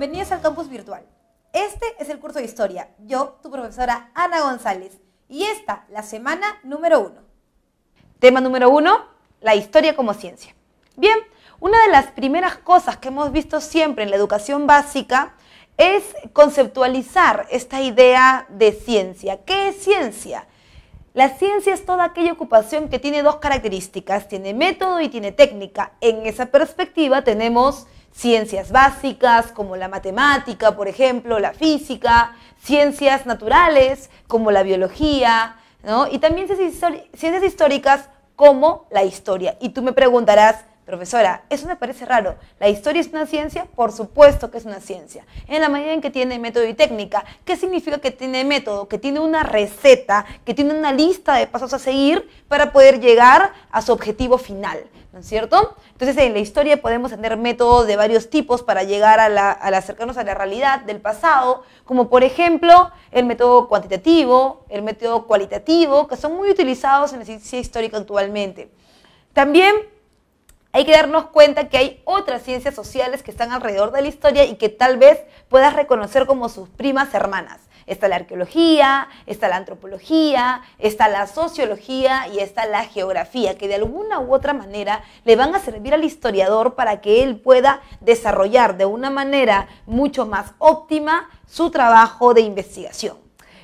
bienvenidos al campus virtual. Este es el curso de historia. Yo, tu profesora Ana González. Y esta, la semana número uno. Tema número uno, la historia como ciencia. Bien, una de las primeras cosas que hemos visto siempre en la educación básica es conceptualizar esta idea de ciencia. ¿Qué es ciencia? La ciencia es toda aquella ocupación que tiene dos características, tiene método y tiene técnica. En esa perspectiva tenemos ciencias básicas como la matemática, por ejemplo, la física, ciencias naturales como la biología, Y también ciencias históricas como la historia. Y tú me preguntarás, Profesora, eso me parece raro. ¿La historia es una ciencia? Por supuesto que es una ciencia. En la medida en que tiene método y técnica, ¿qué significa que tiene método? Que tiene una receta, que tiene una lista de pasos a seguir para poder llegar a su objetivo final. ¿no es cierto? Entonces en la historia podemos tener métodos de varios tipos para llegar a, acercarnos a la realidad del pasado, como por ejemplo el método cuantitativo, el método cualitativo, que son muy utilizados en la ciencia histórica actualmente. También hay que darnos cuenta que hay otras ciencias sociales que están alrededor de la historia y que tal vez puedas reconocer como sus primas hermanas. Está la arqueología, está la antropología, está la sociología y está la geografía, que de alguna u otra manera le van a servir al historiador para que él pueda desarrollar de una manera mucho más óptima su trabajo de investigación.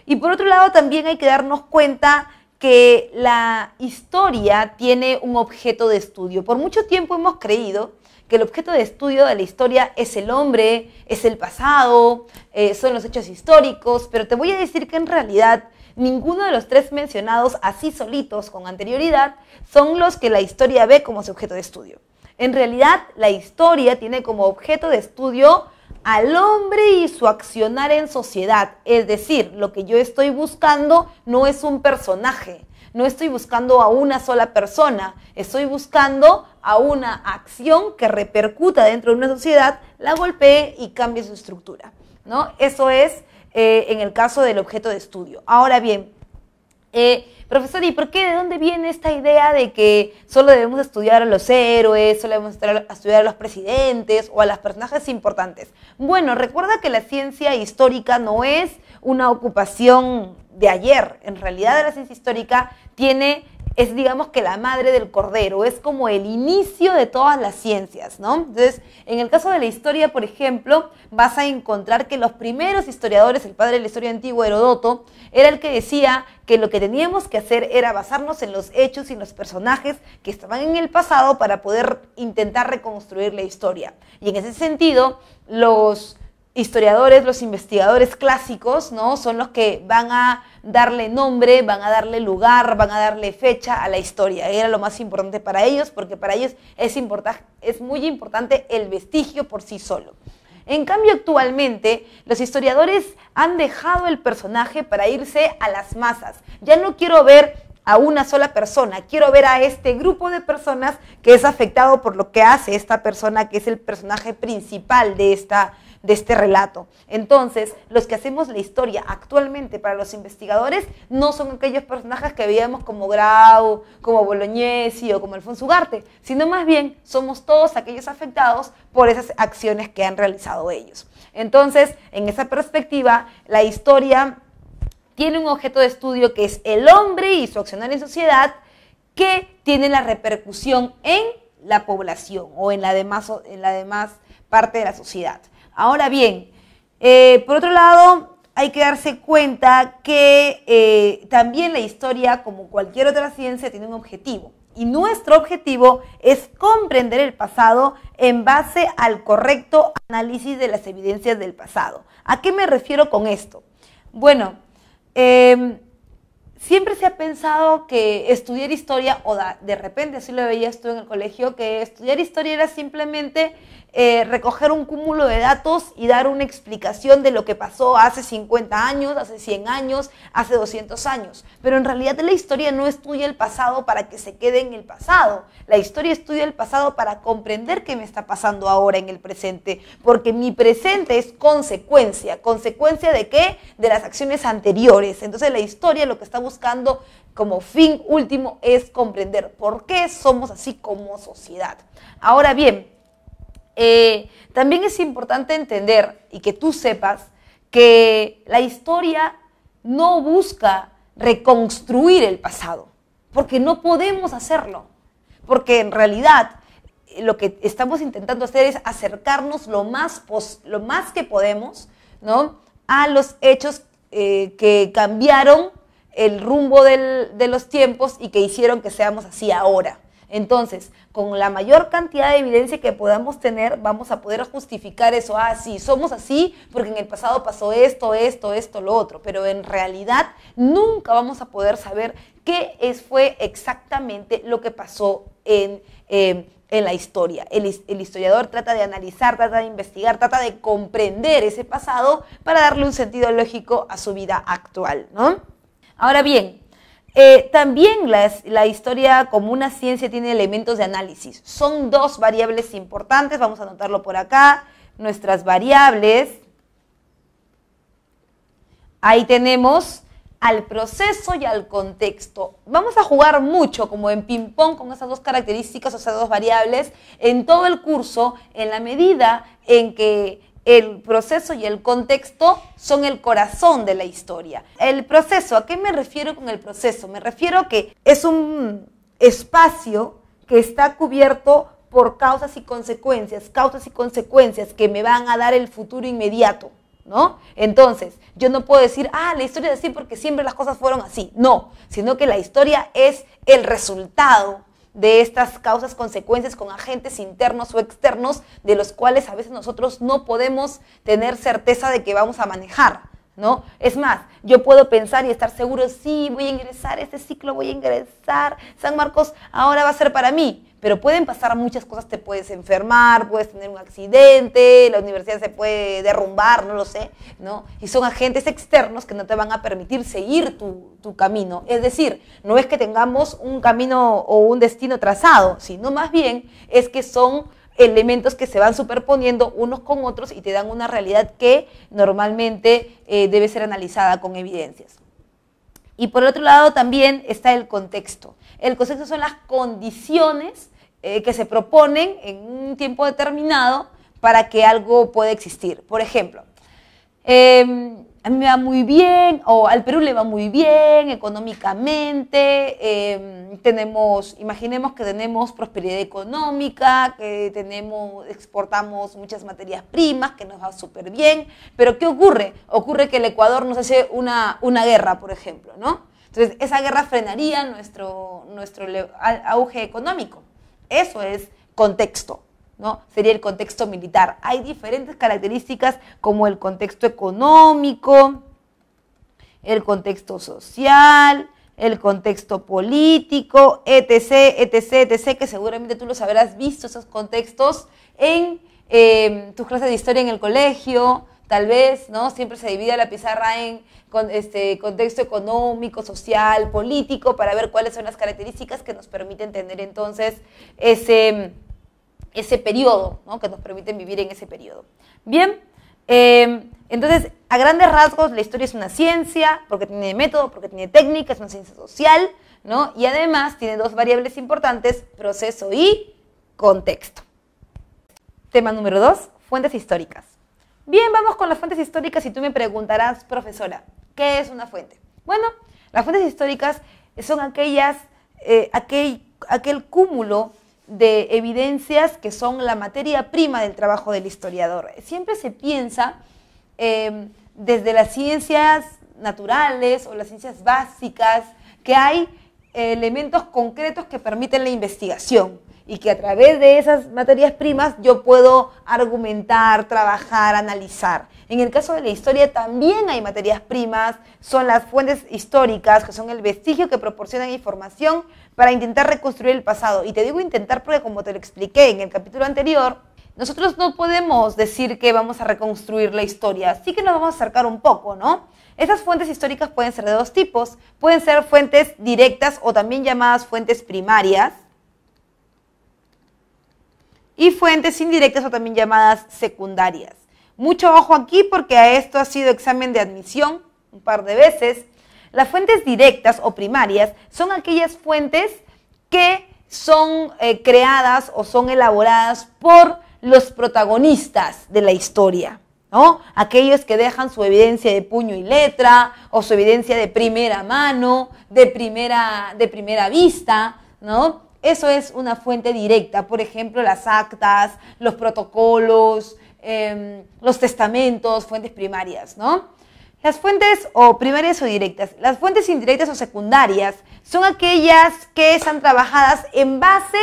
Y por otro lado, también hay que darnos cuenta que la historia tiene un objeto de estudio. Por mucho tiempo hemos creído que el objeto de estudio de la historia es el hombre, es el pasado, eh, son los hechos históricos, pero te voy a decir que en realidad ninguno de los tres mencionados así solitos con anterioridad son los que la historia ve como su objeto de estudio. En realidad, la historia tiene como objeto de estudio al hombre y su accionar en sociedad. Es decir, lo que yo estoy buscando no es un personaje, no estoy buscando a una sola persona, estoy buscando a una acción que repercuta dentro de una sociedad, la golpee y cambie su estructura. ¿no? Eso es eh, en el caso del objeto de estudio. Ahora bien, eh, profesor, ¿y por qué? ¿De dónde viene esta idea de que solo debemos estudiar a los héroes, solo debemos estudiar a los presidentes o a los personajes importantes? Bueno, recuerda que la ciencia histórica no es una ocupación de ayer. En realidad la ciencia histórica tiene es digamos que la madre del cordero, es como el inicio de todas las ciencias, ¿no? Entonces, en el caso de la historia, por ejemplo, vas a encontrar que los primeros historiadores, el padre de la historia antigua, Herodoto, era el que decía que lo que teníamos que hacer era basarnos en los hechos y los personajes que estaban en el pasado para poder intentar reconstruir la historia. Y en ese sentido, los historiadores, los investigadores clásicos, ¿no? Son los que van a darle nombre, van a darle lugar, van a darle fecha a la historia. Era lo más importante para ellos, porque para ellos es, es muy importante el vestigio por sí solo. En cambio, actualmente, los historiadores han dejado el personaje para irse a las masas. Ya no quiero ver a una sola persona, quiero ver a este grupo de personas que es afectado por lo que hace esta persona, que es el personaje principal de esta de este relato. Entonces, los que hacemos la historia actualmente para los investigadores no son aquellos personajes que veíamos como Grau, como Bolognesi o como Alfonso Ugarte, sino más bien somos todos aquellos afectados por esas acciones que han realizado ellos. Entonces, en esa perspectiva, la historia tiene un objeto de estudio que es el hombre y su accionar en sociedad que tiene la repercusión en la población o en la demás, en la demás parte de la sociedad. Ahora bien, eh, por otro lado, hay que darse cuenta que eh, también la historia, como cualquier otra ciencia, tiene un objetivo. Y nuestro objetivo es comprender el pasado en base al correcto análisis de las evidencias del pasado. ¿A qué me refiero con esto? Bueno, em, siempre se ha pensado que estudiar historia, o de repente así lo veías tú en el colegio, que estudiar historia era simplemente eh, recoger un cúmulo de datos y dar una explicación de lo que pasó hace 50 años, hace 100 años, hace 200 años. Pero en realidad la historia no estudia el pasado para que se quede en el pasado. La historia estudia el pasado para comprender qué me está pasando ahora en el presente. Porque mi presente es consecuencia. ¿Consecuencia de qué? De las acciones anteriores. Entonces la historia lo que está buscando como fin último es comprender por qué somos así como sociedad. Ahora bien, eh, también es importante entender y que tú sepas que la historia no busca reconstruir el pasado, porque no podemos hacerlo, porque en realidad lo que estamos intentando hacer es acercarnos lo más, lo más que podemos a los hechos eh, que cambiaron el rumbo de los tiempos y que hicieron que seamos así ahora. Entonces, con la mayor cantidad de evidencia que podamos tener, vamos a poder justificar eso. Ah, sí, somos así porque en el pasado pasó esto, esto, esto, lo otro. Pero en realidad nunca vamos a poder saber qué fue exactamente lo que pasó en... Em, la historia. El, el, historiador trata de analizar, trata de investigar, trata de comprender ese pasado para darle un sentido lógico a su vida actual, ¿no? Ahora bien, eh, también la, la historia como una ciencia tiene elementos de análisis. Son dos variables importantes, vamos a anotarlo por acá. Nuestras variables, ahí tenemos al proceso y al contexto. Vamos a jugar mucho, como en ping-pong, con esas dos características, o esas dos variables, en todo el curso, en la medida en que el proceso y el contexto son el corazón de la historia. El proceso, ¿a qué me refiero con el proceso? Me refiero a que es un espacio que está cubierto por causas y consecuencias, causas y consecuencias que me van a dar el futuro inmediato, ¿no? Entonces, yo no puedo decir, ah, la historia es así porque siempre las cosas fueron así. No, sino que la historia es el resultado de estas causas, consecuencias con agentes internos o externos de los cuales a veces nosotros no podemos tener certeza de que vamos a manejar. ¿no? Es más, yo puedo pensar y estar seguro, sí, voy a ingresar, este ciclo voy a ingresar, San Marcos ahora va a ser para mí, pero pueden pasar muchas cosas, te puedes enfermar, puedes tener un accidente, la universidad se puede derrumbar, no lo sé, ¿no? Y son agentes externos que no te van a permitir seguir tu, tu camino. Es decir, no es que tengamos un camino o un destino trazado, sino más bien es que son elementos que se van superponiendo unos con otros y te dan una realidad que normalmente eh, debe ser analizada con evidencias. Y por otro lado también está el contexto. El contexto son las condiciones eh, que se proponen en un tiempo determinado para que algo pueda existir. Por ejemplo, em, a mí me va muy bien o al Perú le va muy bien económicamente, em, tenemos, imaginemos que tenemos prosperidad económica, que tenemos, exportamos muchas materias primas, que nos va súper bien, pero ¿qué ocurre? Ocurre que el Ecuador nos hace una, una guerra, por ejemplo, ¿no? Entonces, esa guerra frenaría nuestro, nuestro auge económico. Eso es contexto. ¿no? Sería el contexto militar. Hay diferentes características como el contexto económico, el contexto social, el contexto político, etc., etc., etc., que seguramente tú los habrás visto esos contextos en em, tus clases de historia en el colegio, tal vez, ¿no? Siempre se divide la pizarra en este, contexto económico, social, político, para ver cuáles son las características que nos permiten tener entonces ese ese periodo, ¿no? que nos permiten vivir en ese periodo. Bien, em, entonces, a grandes rasgos, la historia es una ciencia, porque tiene método, porque tiene técnica, es una ciencia social, ¿no? Y además tiene dos variables importantes, proceso y contexto. Tema número dos, fuentes históricas. Bien, vamos con las fuentes históricas y tú me preguntarás, profesora, ¿qué es una fuente? Bueno, las fuentes históricas son aquellas, eh, aquel, aquel cúmulo de evidencias que son la materia prima del trabajo del historiador. Siempre se piensa em, desde las ciencias naturales o las ciencias básicas que hay elementos concretos que permiten la investigación y que a través de esas materias primas yo puedo argumentar, trabajar, analizar. En el caso de la historia también hay materias primas, son las fuentes históricas, que son el vestigio que proporcionan información para intentar reconstruir el pasado. Y te digo intentar porque como te lo expliqué en el capítulo anterior, nosotros no podemos decir que vamos a reconstruir la historia, sí que nos vamos a acercar un poco, ¿no? Esas fuentes históricas pueden ser de dos tipos, pueden ser fuentes directas o también llamadas fuentes primarias, y fuentes indirectas o también llamadas secundarias. Mucho ojo aquí porque a esto ha sido examen de admisión un par de veces. Las fuentes directas o primarias son aquellas fuentes que son eh, creadas o son elaboradas por los protagonistas de la historia, ¿no? Aquellos que dejan su evidencia de puño y letra o su evidencia de primera mano, de primera, de primera vista, ¿no? Eso es una fuente directa, por ejemplo, las actas, los protocolos, em, los testamentos, fuentes primarias, ¿no? Las fuentes o primarias o directas. Las fuentes indirectas o secundarias son aquellas que están trabajadas en base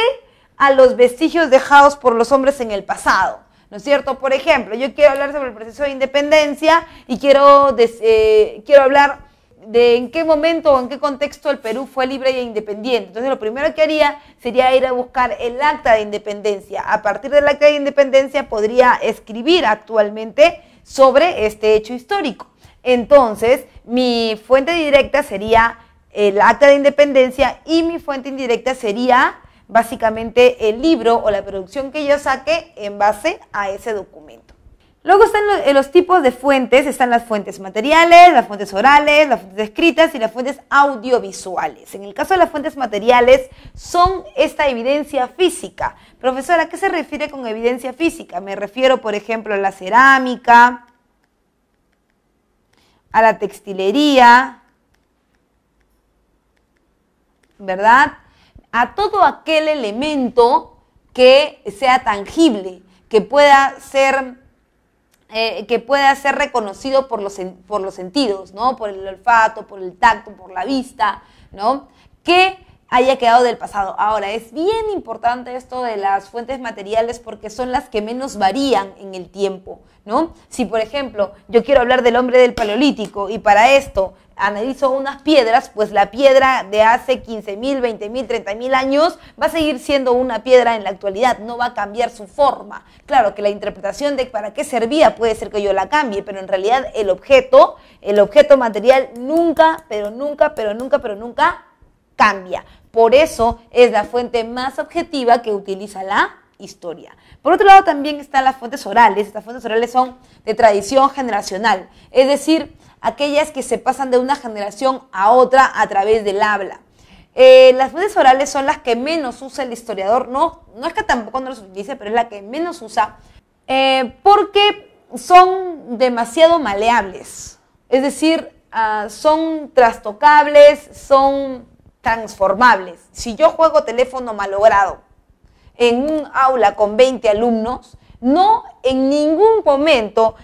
a los vestigios dejados por los hombres en el pasado. ¿No es cierto? Por ejemplo, yo quiero hablar sobre el proceso de independencia y quiero, eh, quiero hablar de en qué momento o en qué contexto el Perú fue libre e independiente. Entonces lo primero que haría sería ir a buscar el acta de independencia. A partir del acta de independencia podría escribir actualmente sobre este hecho histórico. Entonces mi fuente directa sería el acta de independencia y mi fuente indirecta sería básicamente el libro o la producción que yo saque en base a ese documento. Luego están eh, los, tipos de fuentes, están las fuentes materiales, las fuentes orales, las fuentes escritas y las fuentes audiovisuales. En el caso de las fuentes materiales son esta evidencia física. Profesora, ¿a qué se refiere con evidencia física? Me refiero, por ejemplo, a la cerámica, a la textilería, ¿verdad? A todo aquel elemento que sea tangible, que pueda ser eh, que pueda ser reconocido por los, por los sentidos, ¿no? Por el olfato, por el tacto, por la vista, ¿no? Que haya quedado del pasado. Ahora, es bien importante esto de las fuentes materiales porque son las que menos varían en el tiempo, ¿no? Si, por ejemplo, yo quiero hablar del hombre del Paleolítico y para esto analizo unas piedras, pues la piedra de hace 15.000, 20.000, 30.000 años va a seguir siendo una piedra en la actualidad, no va a cambiar su forma. Claro que la interpretación de para qué servía puede ser que yo la cambie, pero en realidad el objeto, el objeto material nunca, pero nunca, pero nunca, pero nunca cambia. Por eso es la fuente más objetiva que utiliza la historia. Por otro lado, también están las fuentes orales. Estas fuentes orales son de tradición generacional, es decir, aquellas que se pasan de una generación a otra a través del habla. Eh, las fuentes orales son las que menos usa el historiador, no, no es que tampoco no las utilice, pero es la que menos usa, eh, porque son demasiado maleables, es decir, ah, son trastocables, son transformables. Si yo juego teléfono malogrado en un aula con 20 alumnos, no en ningún momento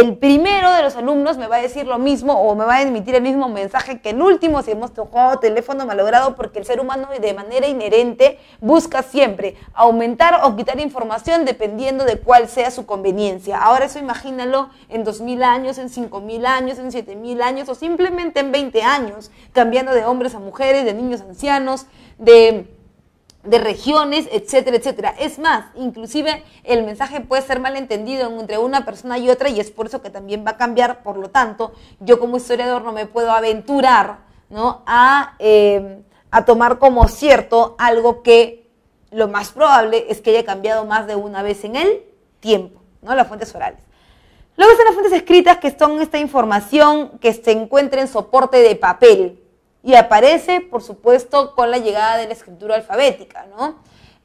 el primero de los alumnos me va a decir lo mismo o me va a emitir el mismo mensaje que el último si hemos tocado teléfono malogrado porque el ser humano de manera inherente busca siempre aumentar o quitar información dependiendo de cuál sea su conveniencia. Ahora eso imagínalo en 2.000 años, en 5.000 años, en 7.000 años o simplemente en 20 años, cambiando de hombres a mujeres, de niños a ancianos, de de regiones, etcétera, etcétera. Es más, inclusive el mensaje puede ser malentendido entre una persona y otra y es por eso que también va a cambiar. Por lo tanto, yo como historiador no me puedo aventurar ¿no? Em, a, tomar como cierto algo que lo más probable es que haya cambiado más de una vez en el tiempo, ¿no? las fuentes orales. Luego están las fuentes escritas, que son esta información que se encuentra en soporte de papel, y aparece, por supuesto, con la llegada de la escritura alfabética, ¿no?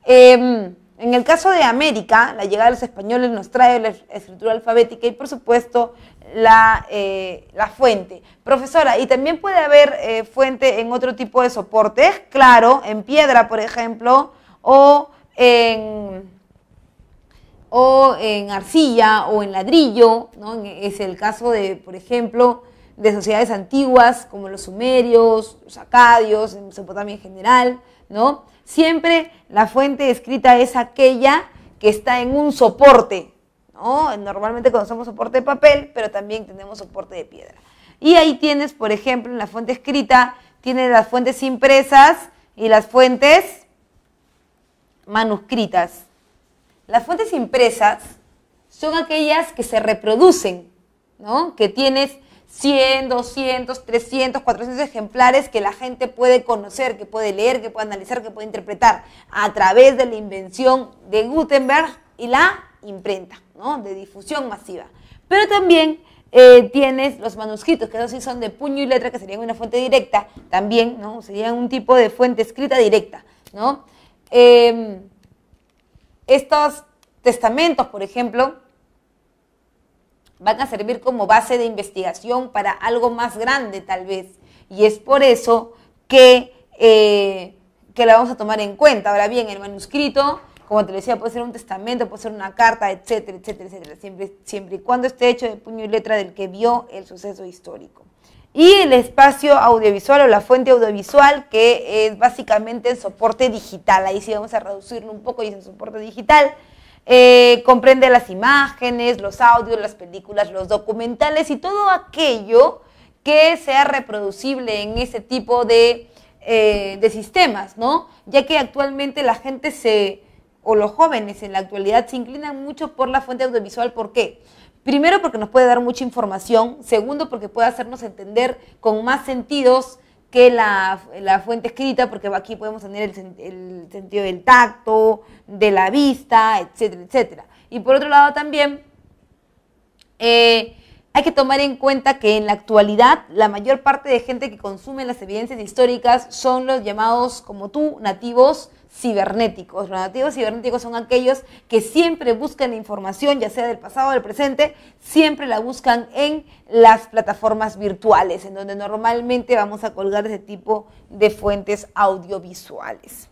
Em, en el caso de América, la llegada de los españoles nos trae la escritura alfabética y, por supuesto, la, eh, fuente. Profesora, ¿y también puede haber eh, fuente en otro tipo de soportes? Claro, en piedra, por ejemplo, o en, o en arcilla o en ladrillo, ¿no? Es el caso de, por ejemplo, de sociedades antiguas como los sumerios, los acadios, en Mesopotamia en general, ¿no? Siempre la fuente escrita es aquella que está en un soporte, ¿no? Normalmente conocemos soporte de papel, pero también tenemos soporte de piedra. Y ahí tienes, por ejemplo, en la fuente escrita, tienes las fuentes impresas y las fuentes manuscritas. Las fuentes impresas son aquellas que se reproducen, ¿no? Que tienes 100, 200, 300, 400 ejemplares que la gente puede conocer, que puede leer, que puede analizar, que puede interpretar a través de la invención de Gutenberg y la imprenta, ¿no? De difusión masiva. Pero también eh, tienes los manuscritos, que esos sí son de puño y letra, que serían una fuente directa, también, ¿no? Serían un tipo de fuente escrita directa, ¿no? Em, estos testamentos, por ejemplo, van a servir como base de investigación para algo más grande tal vez. Y es por eso que, eh, que la vamos a tomar en cuenta. Ahora bien, el manuscrito, como te decía, puede ser un testamento, puede ser una carta, etcétera, etcétera, etcétera, siempre, siempre y cuando esté hecho de puño y letra del que vio el suceso histórico. Y el espacio audiovisual o la fuente audiovisual, que es básicamente el soporte digital. Ahí sí vamos a reducirlo un poco y es soporte digital eh, comprende las imágenes, los audios, las películas, los documentales y todo aquello que sea reproducible en ese tipo de, eh, de sistemas, ¿no? Ya que actualmente la gente se, o los jóvenes en la actualidad se inclinan mucho por la fuente audiovisual. ¿Por qué? Primero porque nos puede dar mucha información, segundo porque puede hacernos entender con más sentidos que la, la, fuente escrita, porque aquí podemos tener el, sentido del tacto, de la vista, etcétera, etcétera. Y por otro lado también eh, hay que tomar en cuenta que en la actualidad la mayor parte de gente que consume las evidencias históricas son los llamados, como tú, nativos cibernéticos. Los nativos cibernéticos son aquellos que siempre buscan información, ya sea del pasado o del presente, siempre la buscan en las plataformas virtuales, en donde normalmente vamos a colgar ese tipo de fuentes audiovisuales.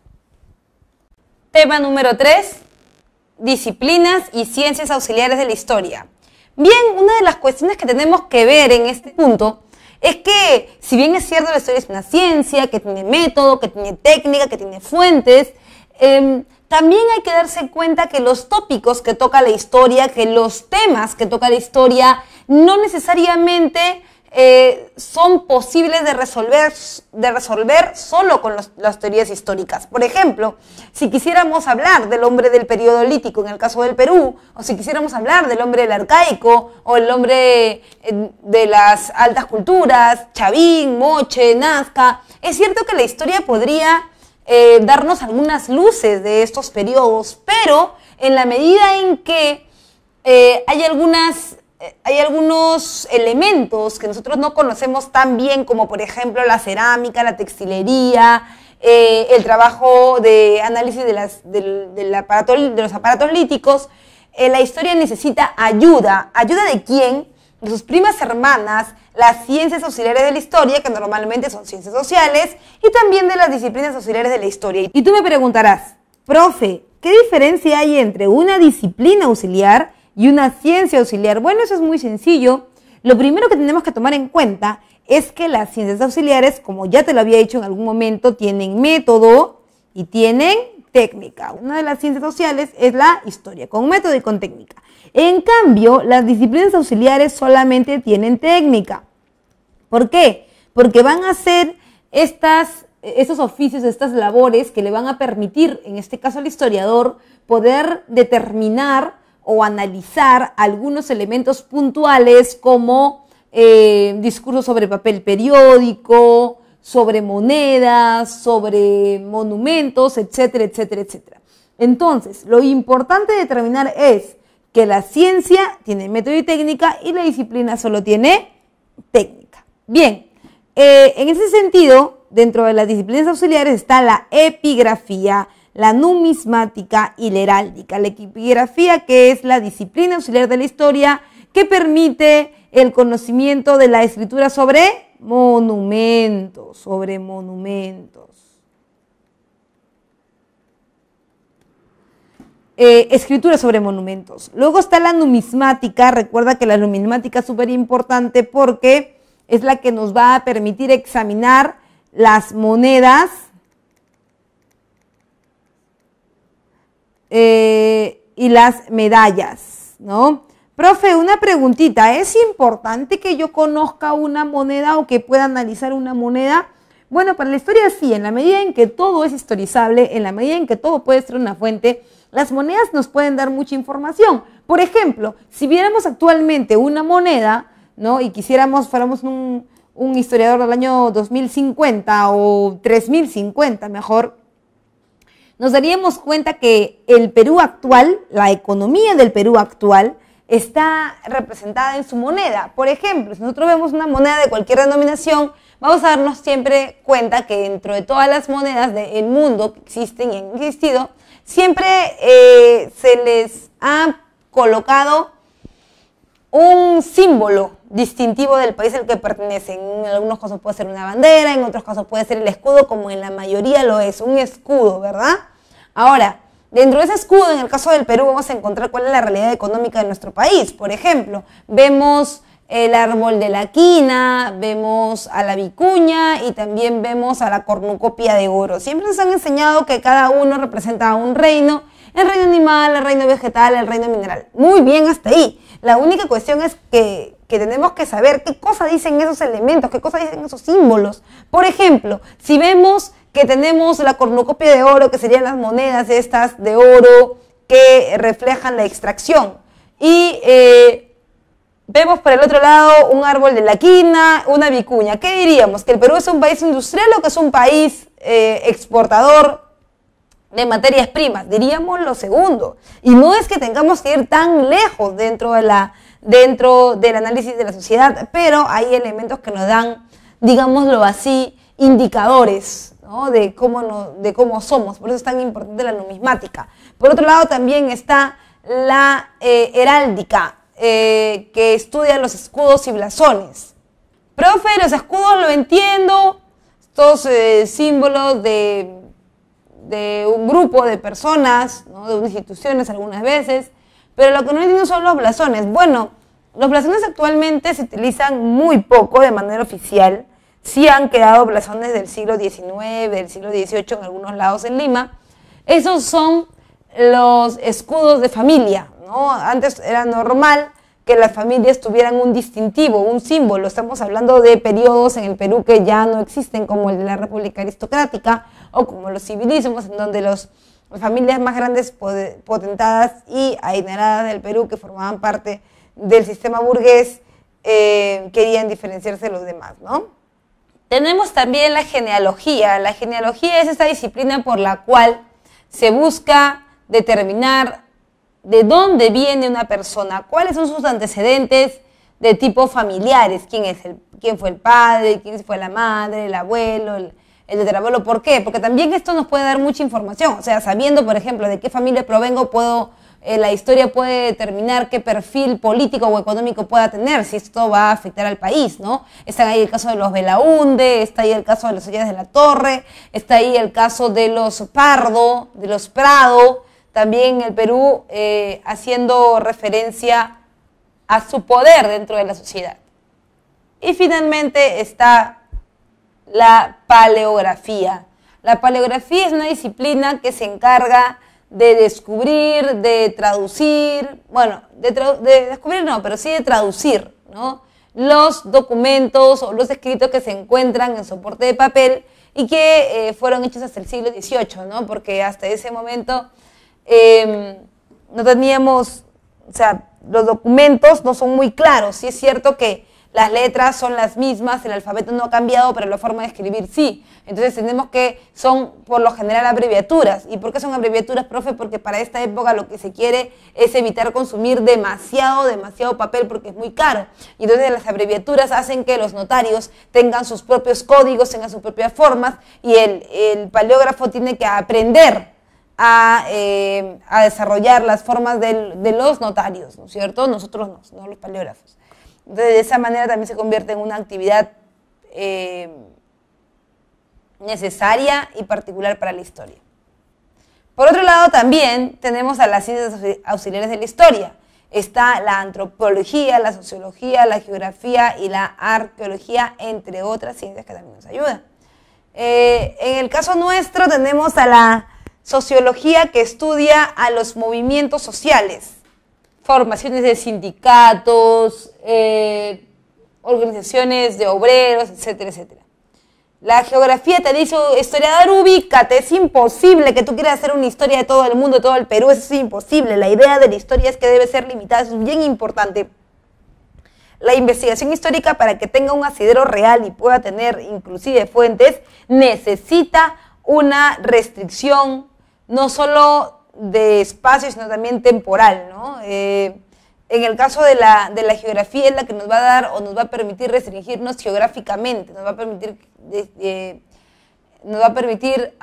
Tema número 3, disciplinas y ciencias auxiliares de la historia. Bien, una de las cuestiones que tenemos que ver en este punto es que, si bien es cierto, la historia es una ciencia que tiene método, que tiene técnica, que tiene fuentes, em, también hay que darse cuenta que los tópicos que toca la historia, que los temas que toca la historia, no necesariamente eh, son posibles de resolver, de resolver solo con las teorías históricas. Por ejemplo, si quisiéramos hablar del hombre del periodo lítico en el caso del Perú, o si quisiéramos hablar del hombre del arcaico, o el hombre eh, de, las altas culturas, Chavín, Moche, Nazca, es cierto que la historia podría eh, darnos algunas luces de estos periodos, pero en la medida en que hay algunas eh, hay algunos elementos que nosotros no conocemos tan bien, como por ejemplo la cerámica, la textilería, eh, el trabajo de análisis de, de los aparatos líticos. Eh, la historia necesita ayuda. ¿Ayuda de quién? De sus primas hermanas, las ciencias auxiliares de la historia, que normalmente son ciencias sociales, y también de las disciplinas auxiliares de la historia. Y tú me preguntarás, profe, ¿qué diferencia hay entre una disciplina auxiliar y una ciencia auxiliar. Bueno, eso es muy sencillo. Lo primero que tenemos que tomar en cuenta es que las ciencias auxiliares, como ya te lo había dicho en algún momento, tienen método y tienen técnica. Una de las ciencias sociales es la historia, con método y con técnica. En cambio, las disciplinas auxiliares solamente tienen técnica. ¿Por qué? Porque van a hacer estos oficios, estas labores que le van a permitir, en este caso al historiador, poder determinar o analizar algunos elementos puntuales como eh, discursos sobre papel periódico, sobre monedas, sobre monumentos, etcétera, etcétera, etcétera. Entonces, lo importante de determinar es que la ciencia tiene método y técnica y la disciplina solo tiene técnica. Bien, eh, en ese sentido, dentro de las disciplinas auxiliares está la epigrafía, la numismática y la heráldica. La equipigrafía, que es la disciplina auxiliar de la historia, que permite el conocimiento de la escritura sobre monumentos, sobre monumentos. Eh, escritura sobre monumentos. Luego está la numismática. Recuerda que la numismática es súper importante porque es la que nos va a permitir examinar las monedas Eh, y las medallas, ¿no? Profe, una preguntita, ¿es importante que yo conozca una moneda o que pueda analizar una moneda? Bueno, para la historia sí, en la medida en que todo es historizable, en la medida en que todo puede ser una fuente, las monedas nos pueden dar mucha información. Por ejemplo, si viéramos actualmente una moneda, ¿no? Y quisiéramos, fuéramos un, un historiador del año 2050 o 3050 mejor, nos daríamos cuenta que el Perú actual, la economía del Perú actual, está representada en su moneda. Por ejemplo, si nosotros vemos una moneda de cualquier denominación, vamos a darnos siempre cuenta que dentro de todas las monedas del mundo que existen y han existido, siempre eh, se les ha colocado un símbolo distintivo del país al que pertenece. En algunos casos puede ser una bandera, en otros casos puede ser el escudo, como en la mayoría lo es, un escudo, ¿verdad? Ahora, dentro de ese escudo, en el caso del Perú, vamos a encontrar cuál es la realidad económica de nuestro país. Por ejemplo, vemos el árbol de la quina, vemos a la vicuña y también vemos a la cornucopia de oro. Siempre nos han enseñado que cada uno representa a un reino, el reino animal, el reino vegetal, el reino mineral. Muy bien hasta ahí. La única cuestión es que, que, tenemos que saber qué cosa dicen esos elementos, qué cosa dicen esos símbolos. Por ejemplo, si vemos que tenemos la cornucopia de oro, que serían las monedas estas de oro que reflejan la extracción, y eh, vemos por el otro lado un árbol de la quina, una vicuña, ¿qué diríamos? ¿Que el Perú es un país industrial o que es un país eh, exportador de materias primas, diríamos lo segundo. Y no es que tengamos que ir tan lejos dentro, de la, dentro del análisis de la sociedad, pero hay elementos que nos dan, digámoslo así, indicadores de, cómo no, de cómo somos. Por eso es tan importante la numismática. Por otro lado también está la eh, heráldica, eh, que estudia los escudos y blasones. Profe, los escudos lo entiendo, estos eh, símbolos de de un grupo de personas, de instituciones algunas veces, pero lo que no entiendo son los blasones. Bueno, los blasones actualmente se utilizan muy poco de manera oficial. Si han quedado blasones del siglo XIX, del siglo XVIII en algunos lados en Lima. Esos son los escudos de familia, ¿no? Antes era normal que las familias tuvieran un distintivo, un símbolo. Estamos hablando de periodos en el Perú que ya no existen, como el de la República Aristocrática o como los civilismos, en donde las familias más grandes, potentadas y adineradas del Perú que formaban parte del sistema burgués eh, querían diferenciarse de los demás, ¿no? Tenemos también la genealogía. La genealogía es esa disciplina por la cual se busca determinar de dónde viene una persona, cuáles son sus antecedentes de tipo familiares, quién, es el, quién fue el padre, quién fue la madre, el abuelo, el, el abuelo? ¿por qué? Porque también esto nos puede dar mucha información, o sea, sabiendo, por ejemplo, de qué familia provengo, puedo, eh, la historia puede determinar qué perfil político o económico pueda tener, si esto va a afectar al país, ¿no? Está ahí el caso de los Belaunde, está ahí el caso de los Ollas de la Torre, está ahí el caso de los Pardo, de los Prado, también el Perú eh, haciendo referencia a su poder dentro de la sociedad. Y finalmente está la paleografía. La paleografía es una disciplina que se encarga de descubrir, de traducir, bueno, de, descubrir no, pero sí de traducir, ¿no? Los documentos o los escritos que se encuentran en soporte de papel y que eh, fueron hechos hasta el siglo XVIII, ¿no? Porque hasta ese momento Em, no teníamos, o sea, los documentos no son muy claros. Sí es cierto que las letras son las mismas, el alfabeto no ha cambiado, pero la forma de escribir sí. Entonces tenemos que son por lo general abreviaturas. ¿Y por qué son abreviaturas, profe? Porque para esta época lo que se quiere es evitar consumir demasiado, demasiado papel porque es muy caro. Y entonces las abreviaturas hacen que los notarios tengan sus propios códigos, tengan sus propias formas y el, el paleógrafo tiene que aprender eh, a, desarrollar las formas de los notarios, ¿no es cierto? Nosotros no, no los paleógrafos. Entonces, de esa manera también se convierte en una actividad eh, necesaria y particular para la historia. Por otro lado, también tenemos a las ciencias auxiliares de la historia. Está la antropología, la sociología, la geografía y la arqueología, entre otras ciencias que también nos ayudan. Eh, en el caso nuestro tenemos a la sociología que estudia a los movimientos sociales. Formaciones de sindicatos, eh, organizaciones de obreros, etcétera, etcétera. La geografía te dice, oh, historiador, ubícate, es imposible que tú quieras hacer una historia de todo el mundo, de todo el Perú, es imposible. La idea de la historia es que debe ser limitada, es bien importante. La investigación histórica para que tenga un asidero real y pueda tener inclusive fuentes, necesita una restricción no solo de espacio, sino también temporal, ¿no? Eh, en el caso de la, geografía es la que nos va a dar o nos va a permitir restringirnos geográficamente, nos va a permitir, eh, eh, nos va a permitir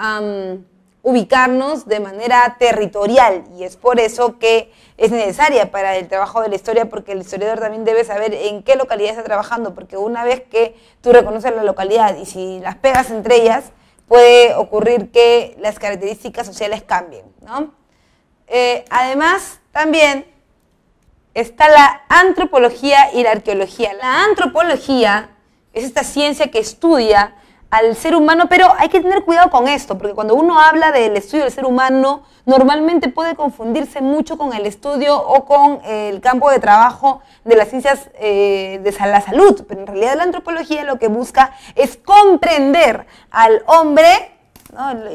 ubicarnos de manera territorial y es por eso que es necesaria para el trabajo de la historia porque el historiador también debe saber en qué localidad está trabajando porque una vez que tú reconoces la localidad y si las pegas entre ellas, puede ocurrir que las características sociales cambien, eh, además, también está la antropología y la arqueología. La antropología es esta ciencia que estudia al ser humano, pero hay que tener cuidado con esto, porque cuando uno habla del estudio del ser humano, normalmente puede confundirse mucho con el estudio o con el campo de trabajo de las ciencias eh, de la salud, pero en realidad la antropología lo que busca es comprender al hombre,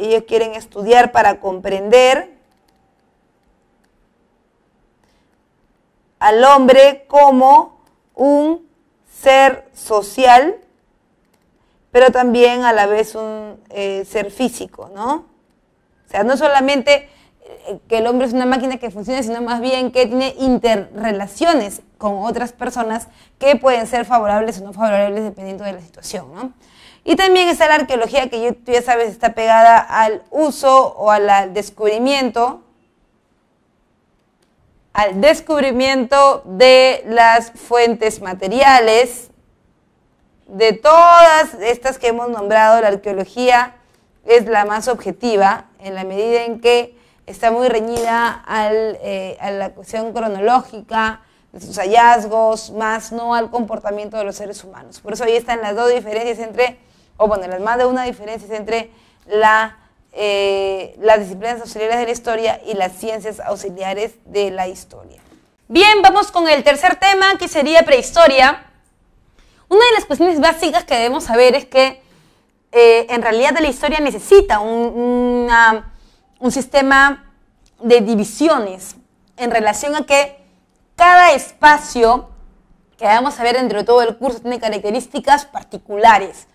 ellos quieren estudiar para comprender al hombre como un ser social, pero también a la vez un eh, ser físico, ¿no? O sea, no solamente eh, que el hombre es una máquina que funciona, sino más bien que tiene interrelaciones con otras personas que pueden ser favorables o no favorables dependiendo de la situación, ¿no? Y también está la arqueología que ya sabes está pegada al uso o al descubrimiento, al descubrimiento de las fuentes materiales, de todas estas que hemos nombrado, la arqueología es la más objetiva en la medida en que está muy reñida al, eh, a la cuestión cronológica de sus hallazgos, más no al comportamiento de los seres humanos. Por eso ahí están las dos diferencias entre, o bueno, las más de una diferencia entre eh, las disciplinas auxiliares de la historia y las ciencias auxiliares de la historia. Bien, vamos con el tercer tema, que sería prehistoria. Una de las cuestiones básicas que debemos saber es que eh, en realidad la historia necesita un, sistema de divisiones en relación a que cada espacio que vamos a ver dentro de todo el curso tiene características particulares.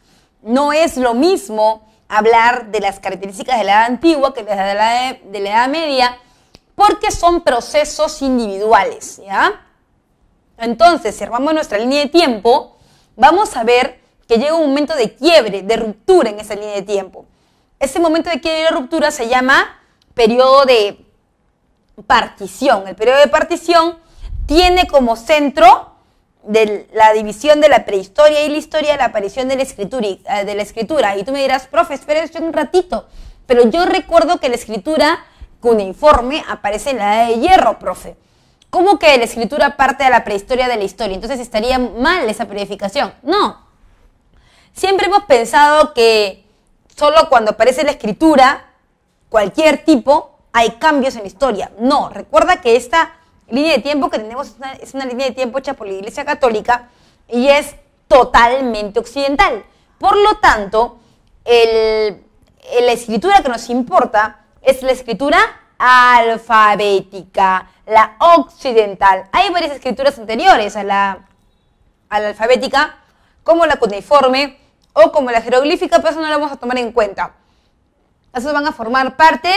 No es lo mismo hablar de las características de la edad antigua que de la edad, la edad media, porque son procesos individuales, Entonces, si armamos nuestra línea de tiempo, vamos a ver que llega un momento de quiebre, de ruptura en esa línea de tiempo. Ese momento de quiebre y ruptura se llama periodo de partición. El periodo de partición tiene como centro de la división de la prehistoria y la historia la aparición de la escritura. Eh, de la escritura. y tú me dirás, profe, espera un ratito. Pero yo recuerdo que la escritura cuneiforme aparece en la edad de hierro, profe. ¿Cómo que la escritura parte de la prehistoria de la historia? Entonces estaría mal esa periodificación. No. Siempre hemos pensado que solo cuando aparece la escritura, cualquier tipo, hay cambios en la historia. No, recuerda que esta línea de tiempo que tenemos es una, línea de tiempo hecha por la Iglesia Católica y es totalmente occidental. Por lo tanto, la escritura que nos importa es la escritura alfabética, la occidental. Hay varias escrituras anteriores a la, alfabética, como la cuneiforme o como la jeroglífica, pero eso no lo vamos a tomar en cuenta. Esas van a formar parte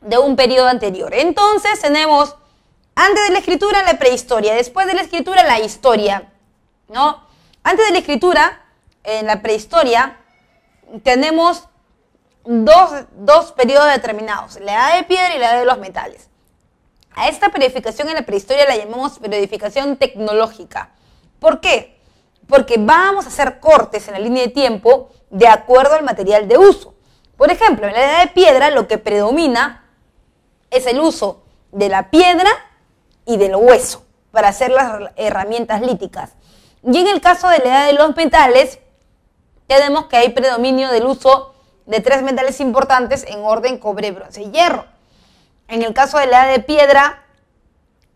de un periodo anterior. Entonces tenemos antes de la escritura la prehistoria, después de la escritura la historia, ¿no? Antes de la escritura, en la prehistoria, tenemos dos, periodos determinados, la edad de piedra y la edad de los metales. A esta periodificación en la prehistoria la llamamos periodificación tecnológica. ¿Por qué? Porque vamos a hacer cortes en la línea de tiempo de acuerdo al material de uso. Por ejemplo, en la edad de piedra lo que predomina es el uso de la piedra y del hueso para hacer las herramientas líticas. Y en el caso de la edad de los metales, tenemos que hay predominio del uso de tres metales importantes en orden cobre, bronce y hierro. En el caso de la edad de piedra,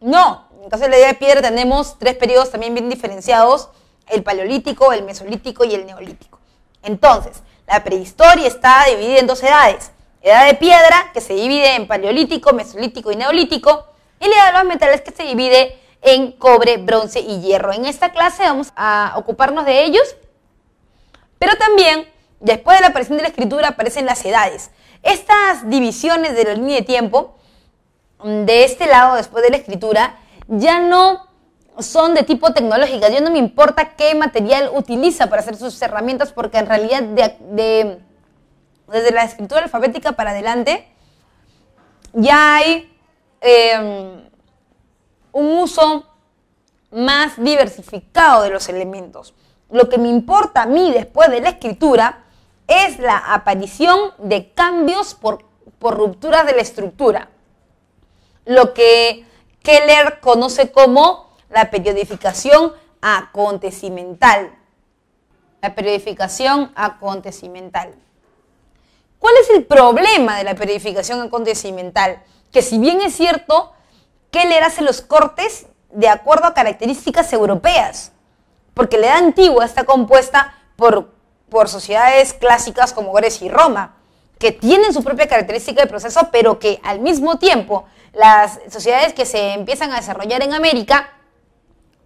no. caso de la edad de piedra tenemos tres periodos también bien diferenciados, el paleolítico, el mesolítico y el neolítico. Entonces, la prehistoria está dividida en dos edades. Edad de piedra, que se divide en paleolítico, mesolítico y neolítico, y la edad de los metales, que se divide en cobre, bronce y hierro. En esta clase vamos a ocuparnos de ellos, pero también Después de la aparición de la escritura aparecen las edades. Estas divisiones de la línea de tiempo, mm, de este lado después de la escritura, ya no son de tipo tecnológica. Ya no me importa qué material utiliza para hacer sus herramientas, porque en realidad desde la escritura alfabética para adelante ya hay em, un uso más diversificado de los elementos. Lo que me importa a mí después de la escritura es la aparición de cambios por, por de la estructura, lo que Keller conoce como la periodificación acontecimental. La periodificación acontecimental. ¿Cuál es el problema de la periodificación acontecimental? Que si bien es cierto, Keller hace los cortes de acuerdo a características europeas, porque la edad antigua está compuesta por por sociedades clásicas como Grecia y Roma, que tienen su propia característica de proceso, pero que al mismo tiempo las sociedades que se empiezan a desarrollar en América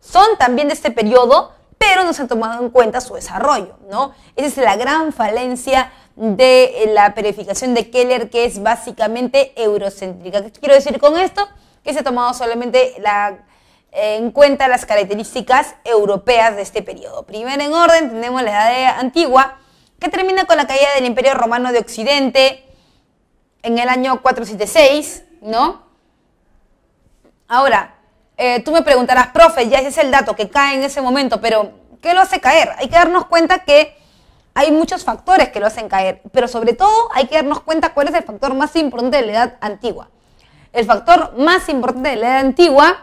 son también de este periodo, pero no se han tomado en cuenta su desarrollo, ¿no? Esa es la gran falencia de la perificación de Keller, que es básicamente eurocéntrica. ¿Qué quiero decir con esto? Que se ha tomado solamente la en cuenta las características europeas de este periodo. Primero en orden tenemos la Edad Antigua, que termina con la caída del Imperio Romano de Occidente en el año 476, ¿no? Ahora, eh, tú me preguntarás, profe, ya ese es el dato que cae en ese momento, pero ¿qué lo hace caer? Hay que darnos cuenta que hay muchos factores que lo hacen caer, pero sobre todo hay que darnos cuenta cuál es el factor más importante de la Edad Antigua. El factor más importante de la Edad Antigua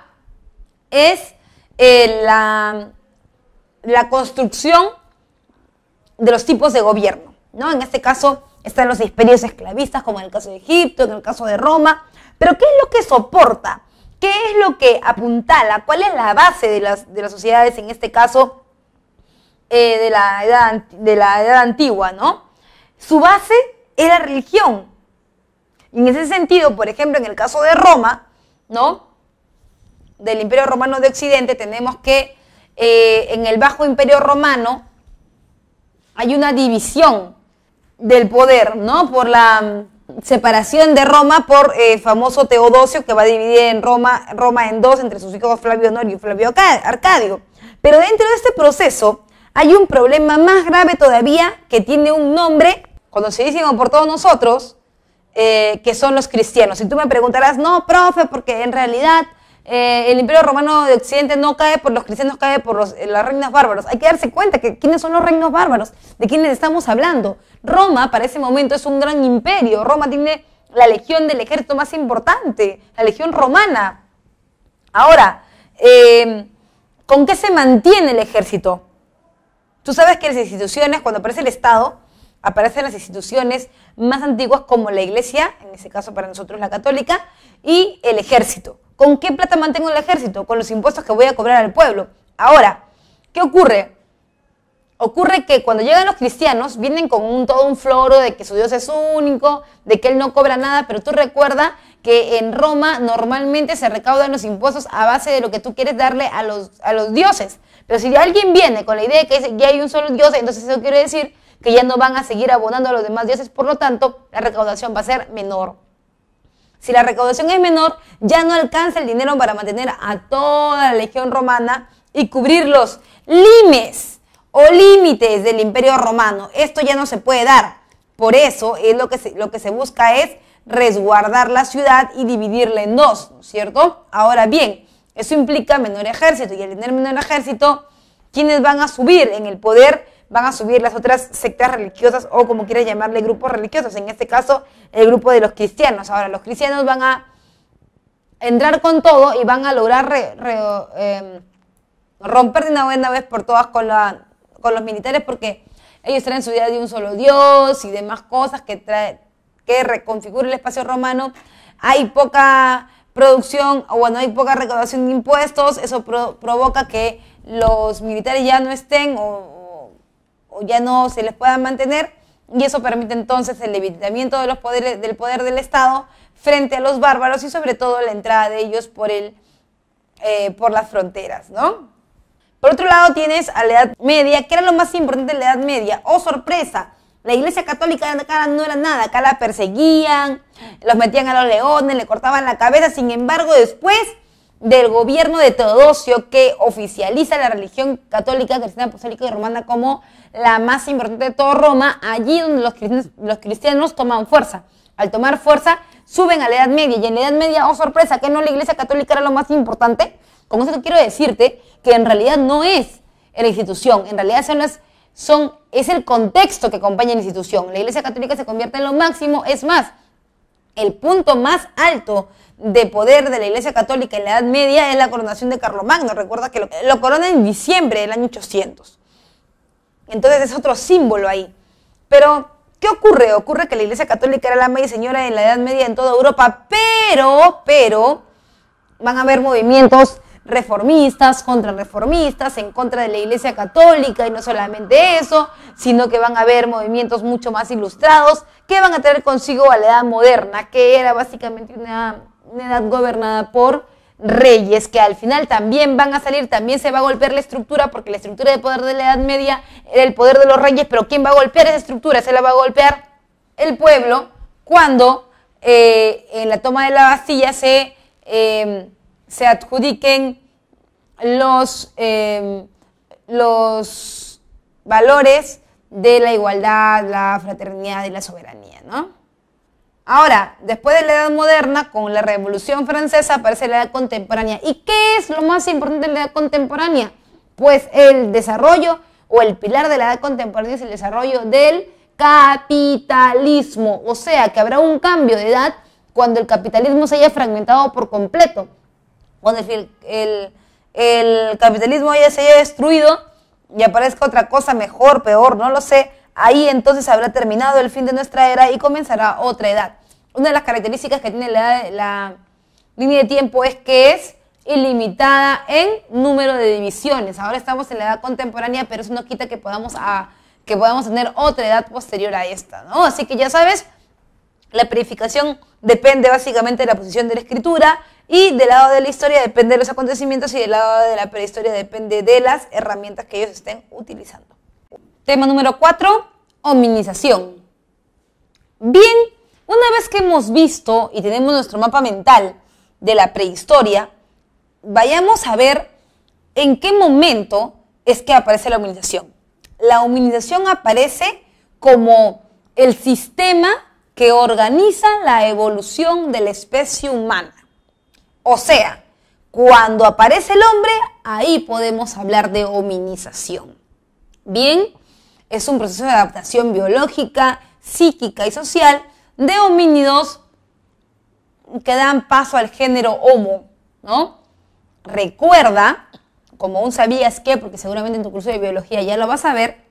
es eh, la, la construcción de los tipos de gobierno. ¿no? En este caso están los imperios esclavistas, como en el caso de Egipto, en el caso de Roma. Pero ¿qué es lo que soporta? ¿Qué es lo que apuntala? ¿Cuál es la base de las, sociedades, en este caso, eh, de, la edad, de la edad antigua? ¿no? Su base es la religión. Y en ese sentido, por ejemplo, en el caso de Roma, ¿no? del Imperio Romano de Occidente tenemos que eh, en el Bajo Imperio Romano hay una división del poder, ¿no? Por la mm, separación de Roma por el eh, famoso Teodosio que va a dividir en Roma, Roma en dos entre sus hijos Flavio Honorio y Flavio Arcadio. Pero dentro de este proceso hay un problema más grave todavía que tiene un nombre conocidísimo por todos nosotros, eh, que son los cristianos. Y tú me preguntarás, no, profe, porque en realidad eh, el imperio romano de Occidente no cae por los cristianos, cae por los, las reinas bárbaros. Hay que darse cuenta que quiénes son los reinos bárbaros, de quiénes estamos hablando. Roma para ese momento es un gran imperio. Roma tiene la legión del ejército más importante, la legión romana. Ahora, eh, ¿con qué se mantiene el ejército? Tú sabes que las instituciones, cuando aparece el Estado, aparecen las instituciones más antiguas como la Iglesia, en ese caso para nosotros la católica, y el ejército. ¿Con qué plata mantengo el ejército? Con los impuestos que voy a cobrar al pueblo. Ahora, ¿qué ocurre? Ocurre que cuando llegan los cristianos, vienen con un, todo un floro de que su Dios es único, de que Él no cobra nada, pero tú recuerda que en Roma normalmente se recaudan los impuestos a base de lo que tú quieres darle a los, a los dioses. Pero si alguien viene con la idea de que ya hay un solo Dios, entonces eso quiere decir que ya no van a seguir abonando a los demás dioses, por lo tanto, la recaudación va a ser menor. Si la recaudación es menor, ya no alcanza el dinero para mantener a toda la legión romana y cubrir los limes o límites del imperio romano. Esto ya no se puede dar. Por eso es lo que se, lo que se busca es resguardar la ciudad y dividirla en dos, ¿no es cierto? Ahora bien, eso implica menor ejército y al tener menor ejército, quienes van a subir en el poder van a subir las otras sectas religiosas o como quieras llamarle grupos religiosos, en este caso el grupo de los cristianos. Ahora, los cristianos van a entrar con todo y van a lograr em, romper de una buena vez por todas con, con los militares porque ellos traen su idea de un solo Dios y demás cosas que, trae, que reconfigura el espacio romano. Hay poca producción, o bueno, hay poca recaudación de impuestos, eso provoca que los militares ya no estén o, ya no se les puedan mantener y eso permite entonces el debilitamiento de los poderes, del poder del Estado frente a los bárbaros y sobre todo la entrada de ellos por, eh, por las fronteras, ¿no? Por otro lado tienes a la Edad Media, que era lo más importante de la Edad Media. ¡Oh, sorpresa! La iglesia católica acá no era nada, acá la perseguían, los metían a los leones, le cortaban la cabeza, sin embargo después del gobierno de Teodosio que oficializa la religión católica, cristiana, apostólica y romana como la más importante de toda Roma, allí donde los cristianos, los cristianos toman fuerza. Al tomar fuerza, suben a la Edad Media y en la Edad Media, oh sorpresa, que no la Iglesia Católica era lo más importante. Con eso quiero decirte que en realidad no es la institución, en realidad son las, son, es el contexto que acompaña a la institución. La Iglesia Católica se convierte en lo máximo, es más, el punto más alto de poder de la Iglesia Católica en la Edad Media es la coronación de Carlomagno. Recuerda que lo, corona en diciembre del año 800. Entonces es otro símbolo ahí. Pero, ¿qué ocurre? Ocurre que la Iglesia Católica era la media señora en la Edad Media en toda Europa, pero, pero, van a haber movimientos reformistas, contrarreformistas, en contra de la Iglesia Católica y no solamente eso, sino que van a haber movimientos mucho más ilustrados que van a tener consigo a la edad moderna, que era básicamente una una edad gobernada por reyes que al final también van a salir, también se va a golpear la estructura, porque la estructura de poder de la Edad Media era el poder de los reyes, pero ¿quién va a golpear esa estructura? Se la va a golpear el pueblo cuando eh, en la toma de la Bastilla se, em, se adjudiquen los, em, los valores de la igualdad, la fraternidad y la soberanía, ¿no? Ahora, después de la Edad Moderna, con la Revolución Francesa, aparece la Edad Contemporánea. ¿Y qué es lo más importante de la Edad Contemporánea? Pues el desarrollo o el pilar de la Edad Contemporánea es el desarrollo del capitalismo. O sea, que habrá un cambio de edad cuando el capitalismo se haya fragmentado por completo. Cuando el, el capitalismo ya se haya destruido y aparezca otra cosa mejor, peor, no lo sé. Ahí entonces habrá terminado el fin de nuestra era y comenzará otra edad una de las características que tiene la, línea de tiempo es que es ilimitada en número de divisiones. Ahora estamos en la edad contemporánea, pero eso no quita que podamos, que podamos tener otra edad posterior a esta, Así que ya sabes, la perificación depende básicamente de la posición de la escritura y del lado de la historia depende de los acontecimientos y del lado de la prehistoria depende de las herramientas que ellos estén utilizando. Tema número 4, hominización. Bien una vez que hemos visto y tenemos nuestro mapa mental de la prehistoria, vayamos a ver en qué momento es que aparece la humanización. La humanización aparece como el sistema que organiza la evolución de la especie humana. O sea, cuando aparece el hombre, ahí podemos hablar de hominización. Bien, es un proceso de adaptación biológica, psíquica y social de homínidos que dan paso al género Homo, ¿no? Recuerda, como aún sabías que, porque seguramente en tu curso de biología ya lo vas a ver,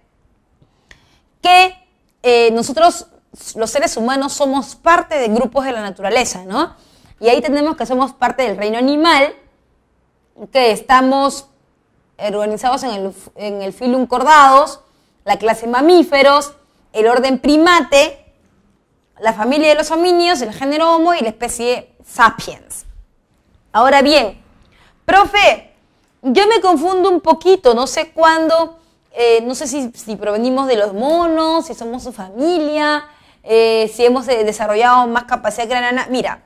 que eh, nosotros los seres humanos somos parte de grupos de la naturaleza, ¿no? Y ahí tenemos que somos parte del reino animal, que estamos organizados en el, en el filum cordados, la clase mamíferos, el orden primate, la familia de los hominios el género Homo y la especie Sapiens. Ahora bien, profe, yo me confundo un poquito, no sé cuándo, eh, no sé si, provenimos de los monos, si somos su familia, eh, si hemos eh, desarrollado más capacidad nana. Mira,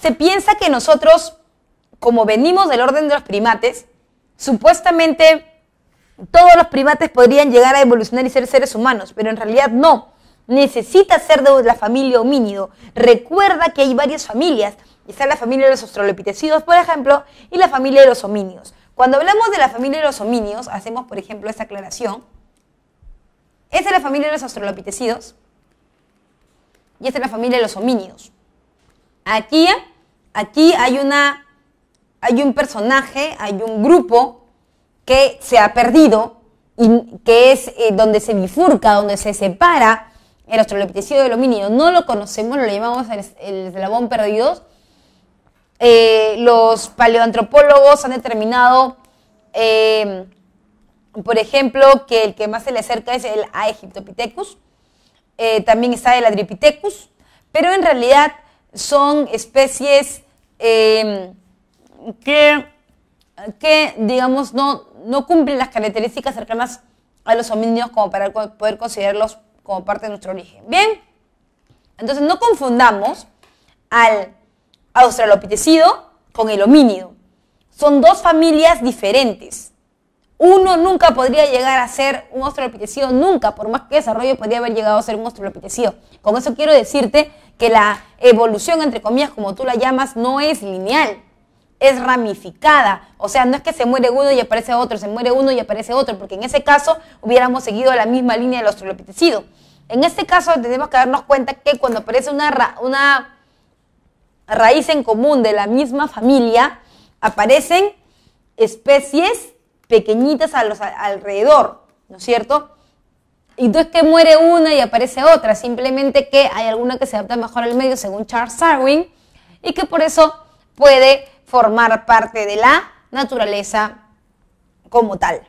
se piensa que nosotros, como venimos del orden de los primates, supuestamente todos los primates podrían llegar a evolucionar y ser seres humanos, pero en realidad no necesita ser de la familia homínido. Recuerda que hay varias familias. Está la familia de los australopitecidos, por ejemplo, y la familia de los homínidos. Cuando hablamos de la familia de los homínidos, hacemos, por ejemplo, esta aclaración. Esta es la familia de los australopitecidos y esta es la familia de los homínidos. Aquí, aquí hay, una, hay un personaje, hay un grupo que se ha perdido, y que es eh, donde se bifurca, donde se separa el australopitecido del homínido. No lo conocemos, lo llamamos el, eslabón perdido. Eh, los paleoantropólogos han determinado, eh, por ejemplo, que el que más se le acerca es el Aegyptopithecus. Eh, también está el Adripithecus, pero en realidad son especies que, que, digamos, no, no cumplen las características cercanas a los homínidos como para poder considerarlos como parte de nuestro origen. Bien, entonces no confundamos al australopitecido con el homínido. Son dos familias diferentes. Uno nunca podría llegar a ser un australopitecido, nunca, por más que desarrollo, podría haber llegado a ser un australopitecido. Con eso quiero decirte que la evolución, entre comillas, como tú la llamas, no es lineal es ramificada. O sea, no es que se muere uno y aparece otro, se muere uno y aparece otro, porque en ese caso hubiéramos seguido la misma línea del australopitecido. En este caso tenemos que darnos cuenta que cuando aparece una, raíz en común de la misma familia, aparecen especies pequeñitas alrededor, ¿no es cierto? Y no es que muere una y aparece otra, simplemente que hay alguna que se adapta mejor al medio según Charles Darwin y que por eso puede formar parte de la naturaleza como tal.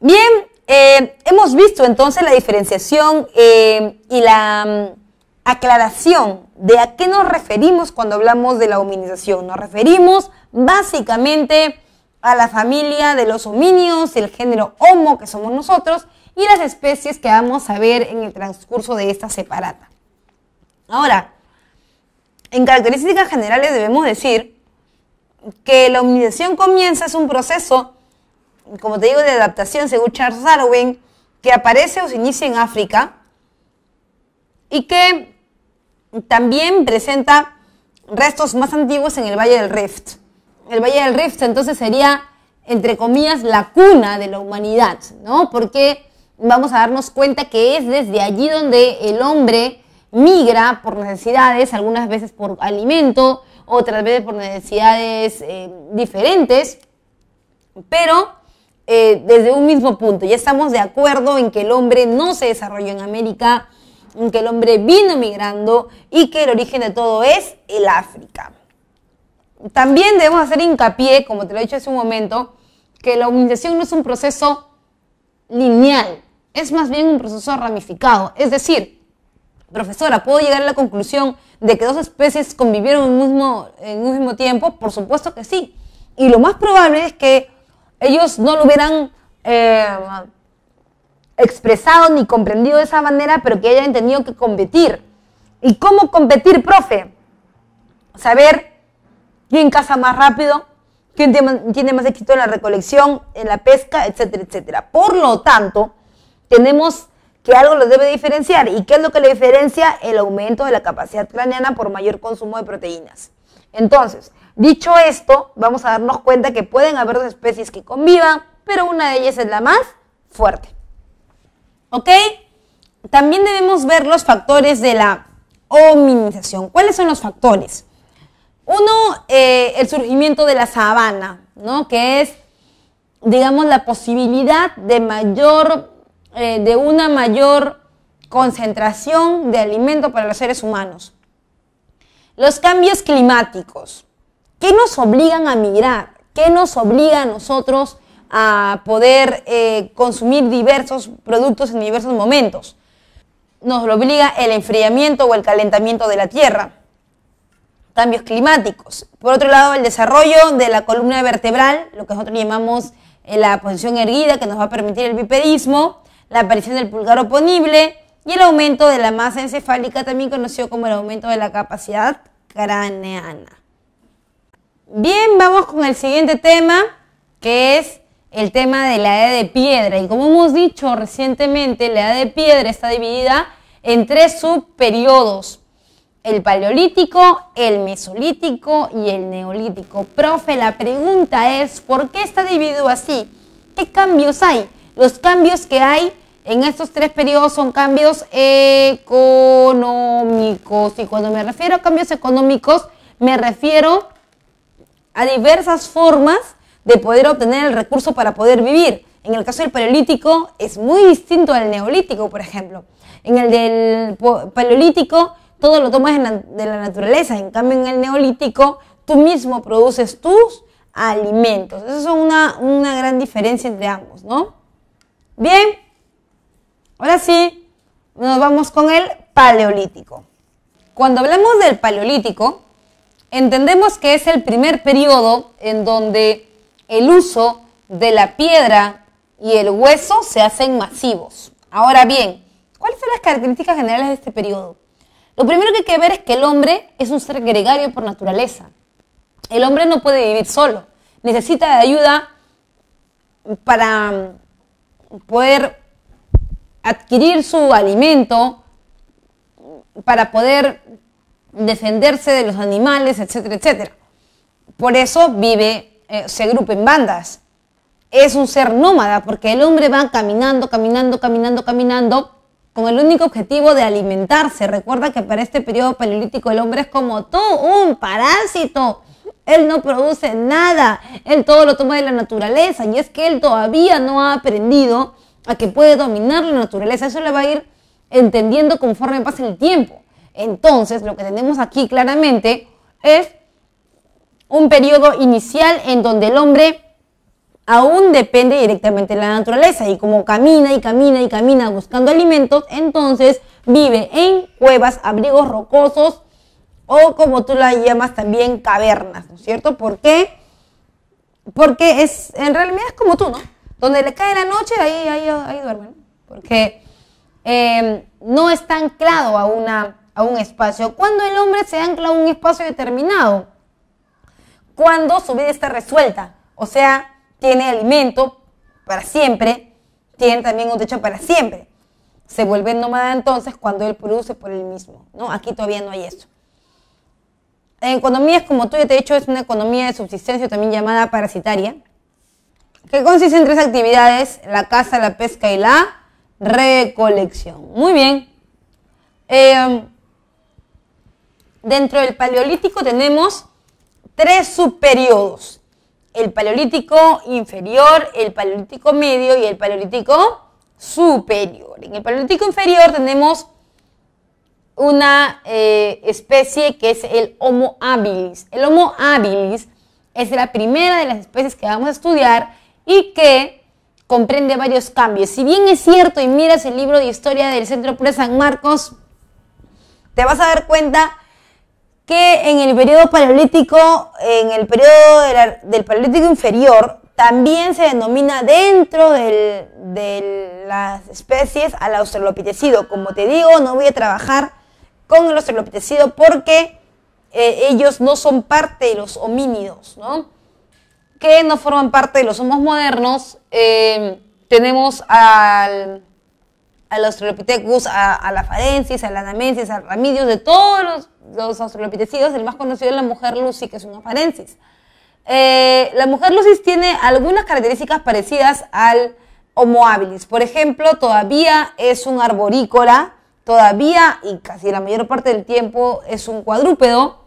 Bien, eh, hemos visto entonces la diferenciación eh, y la mm, aclaración de a qué nos referimos cuando hablamos de la hominización. Nos referimos básicamente a la familia de los hominios, el género Homo que somos nosotros y las especies que vamos a ver en el transcurso de esta separata. Ahora, en características generales debemos decir que la hominización comienza es un proceso como te digo, de adaptación, según Charles Darwin, que aparece o se inicia en África y que también presenta restos más antiguos en el Valle del Rift. El Valle del Rift entonces sería, entre comillas, la cuna de la humanidad, ¿no? Porque vamos a darnos cuenta que es desde allí donde el hombre migra por necesidades, algunas veces por alimento, otras veces por necesidades eh, diferentes, pero eh, desde un mismo punto. Ya estamos de acuerdo en que el hombre no se desarrolló en América, en que el hombre vino migrando y que el origen de todo es el África. También debemos hacer hincapié, como te lo he dicho hace un momento, que la humanización no es un proceso lineal, es más bien un proceso ramificado. Es decir, profesora, ¿puedo llegar a la conclusión de que dos especies convivieron en un mismo, en un mismo tiempo? Por supuesto que sí. Y lo más probable es que ellos no lo hubieran eh, expresado ni comprendido de esa manera, pero que hayan tenido que competir. ¿Y cómo competir, profe? Saber quién caza más rápido, quién tiene más éxito en la recolección, en la pesca, etcétera, etcétera. Por lo tanto, tenemos que algo los debe diferenciar. ¿Y qué es lo que le diferencia? El aumento de la capacidad craneana por mayor consumo de proteínas. Entonces, Dicho esto, vamos a darnos cuenta que pueden haber dos especies que convivan, pero una de ellas es la más fuerte. ¿Ok? También debemos ver los factores de la hominización. ¿Cuáles son los factores? Uno, eh, el surgimiento de la sabana, ¿no? Que es, digamos, la posibilidad de mayor, eh, de una mayor concentración de alimento para los seres humanos. Los cambios climáticos. ¿Qué nos obligan a migrar? ¿Qué nos obliga a nosotros a poder eh, consumir diversos productos en diversos momentos? Nos lo obliga el enfriamiento o el calentamiento de la Tierra, cambios climáticos. Por otro lado, el desarrollo de la columna vertebral, lo que nosotros llamamos eh, la posición erguida, que nos va a permitir el bipedismo, la aparición del pulgar oponible y el aumento de la masa encefálica, también conocido como el aumento de la capacidad craneana. Bien, vamos con el siguiente tema, que es el tema de la edad de piedra. Y como hemos dicho recientemente, la edad de piedra está dividida en tres subperiodos. El paleolítico, el mesolítico y el neolítico. Profe, la pregunta es, ¿por qué está dividido así? ¿Qué cambios hay? Los cambios que hay en estos tres periodos son cambios económicos. Y cuando me refiero a cambios económicos, me refiero a diversas formas de poder obtener el recurso para poder vivir. En el caso del paleolítico es muy distinto al neolítico, por ejemplo. En el del paleolítico todo lo tomas de la naturaleza, en cambio en el neolítico tú mismo produces tus alimentos. Esa es una, una gran diferencia entre ambos, ¿no? Bien, ahora sí, nos vamos con el paleolítico. Cuando hablamos del paleolítico, Entendemos que es el primer periodo en donde el uso de la piedra y el hueso se hacen masivos. Ahora bien, ¿cuáles son las características generales de este periodo? Lo primero que hay que ver es que el hombre es un ser gregario por naturaleza. El hombre no puede vivir solo. Necesita ayuda para mm, poder adquirir su alimento, para poder defenderse de los animales, etcétera, etcétera. Por eso vive, eh, se agrupa en bandas. Es un ser nómada porque el hombre va caminando, caminando, caminando, caminando con el único objetivo de alimentarse. Recuerda que para este periodo paleolítico el hombre es como todo un parásito. Él no produce nada, él todo lo toma de la naturaleza y es que él todavía no ha aprendido a que puede dominar la naturaleza. Eso le va a ir entendiendo conforme pasa el tiempo. Entonces, lo que tenemos aquí claramente es un periodo inicial en donde el hombre aún depende directamente de la naturaleza y como camina y camina y camina buscando alimentos, entonces vive en cuevas, abrigos rocosos o como tú la llamas también cavernas, ¿no es cierto? ¿Por qué? Porque es, en realidad es como tú, ¿no? Donde le cae la noche, ahí, ahí, duermen, porque eh, no está anclado a una a un espacio. Cuando el hombre se ancla a un espacio determinado. Cuando su vida está resuelta. O sea, tiene alimento para siempre. Tiene también un techo para siempre. Se vuelve nómada entonces cuando él produce por él mismo. ¿no? Aquí todavía no hay eso. En economías como tú, te he dicho, es una economía de subsistencia también llamada parasitaria, que consiste en tres actividades, la caza, la pesca y la recolección. Muy bien. Eh, dentro del Paleolítico tenemos tres subperiodos. El Paleolítico inferior, el Paleolítico medio y el Paleolítico superior. En el Paleolítico inferior tenemos una eh, especie que es el Homo habilis. El Homo habilis es la primera de las especies que vamos a estudiar y que comprende varios cambios. Si bien es cierto y miras el libro de historia del Centro Pura San Marcos, te vas a dar cuenta que en el periodo paleolítico, en el periodo del paleolítico inferior, también se denomina dentro de las especies al australopitecido. Como te digo, no voy a trabajar con el australopitecido porque eh, ellos no son parte de los homínidos, ¿no? Que no forman parte de los homos modernos. Eh, tenemos al a los Australopithecus, a, la Farensis, a la namensis, a Ramidius, de todos los, los el más conocido es la mujer Lucy, que es una Farensis. Eh, la mujer Lucy tiene algunas características parecidas al Homo habilis. Por ejemplo, todavía es un arborícola, todavía y casi la mayor parte del tiempo es un cuadrúpedo.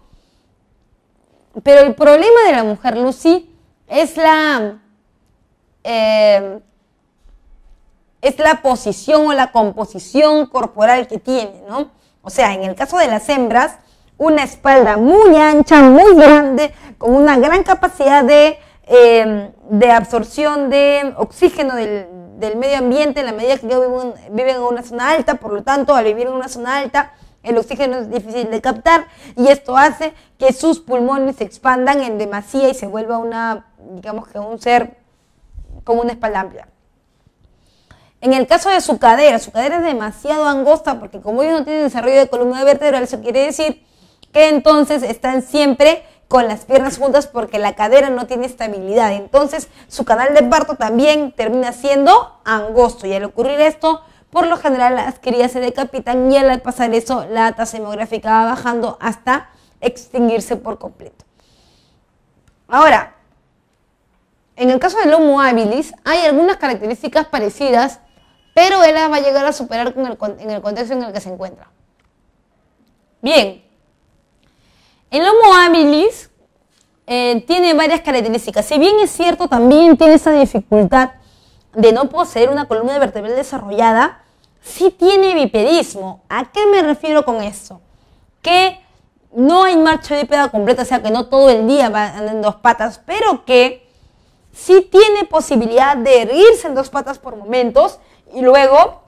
Pero el problema de la mujer Lucy es la eh, es la posición o la composición corporal que tiene, ¿no? O sea, en el caso de las hembras, una espalda muy ancha, muy grande, con una gran capacidad de, em, absorción de oxígeno del, medio ambiente, en la medida que viven, viven en una zona alta, por lo tanto, al vivir en una zona alta, el oxígeno es difícil de captar y esto hace que sus pulmones se expandan en demasía y se vuelva una, digamos que un ser con una espalda amplia. En el caso de su cadera, su cadera es demasiado angosta porque como ellos no tienen desarrollo de columna vertebral, eso quiere decir que entonces están siempre con las piernas juntas porque la cadera no tiene estabilidad. Entonces su canal de parto también termina siendo angosto y al ocurrir esto, por lo general las crías se decapitan y al pasar eso la tasa hemográfica va bajando hasta extinguirse por completo. Ahora, en el caso del Homo habilis hay algunas características parecidas pero él va a llegar a superar en el contexto en el que se encuentra. Bien, el Homo habilis eh, tiene varias características. Si bien es cierto, también tiene esa dificultad de no poseer una columna vertebral desarrollada, sí tiene bipedismo. ¿A qué me refiero con esto? Que no hay marcha bípeda completa, o sea que no todo el día va en dos patas, pero que sí tiene posibilidad de erguirse en dos patas por momentos y luego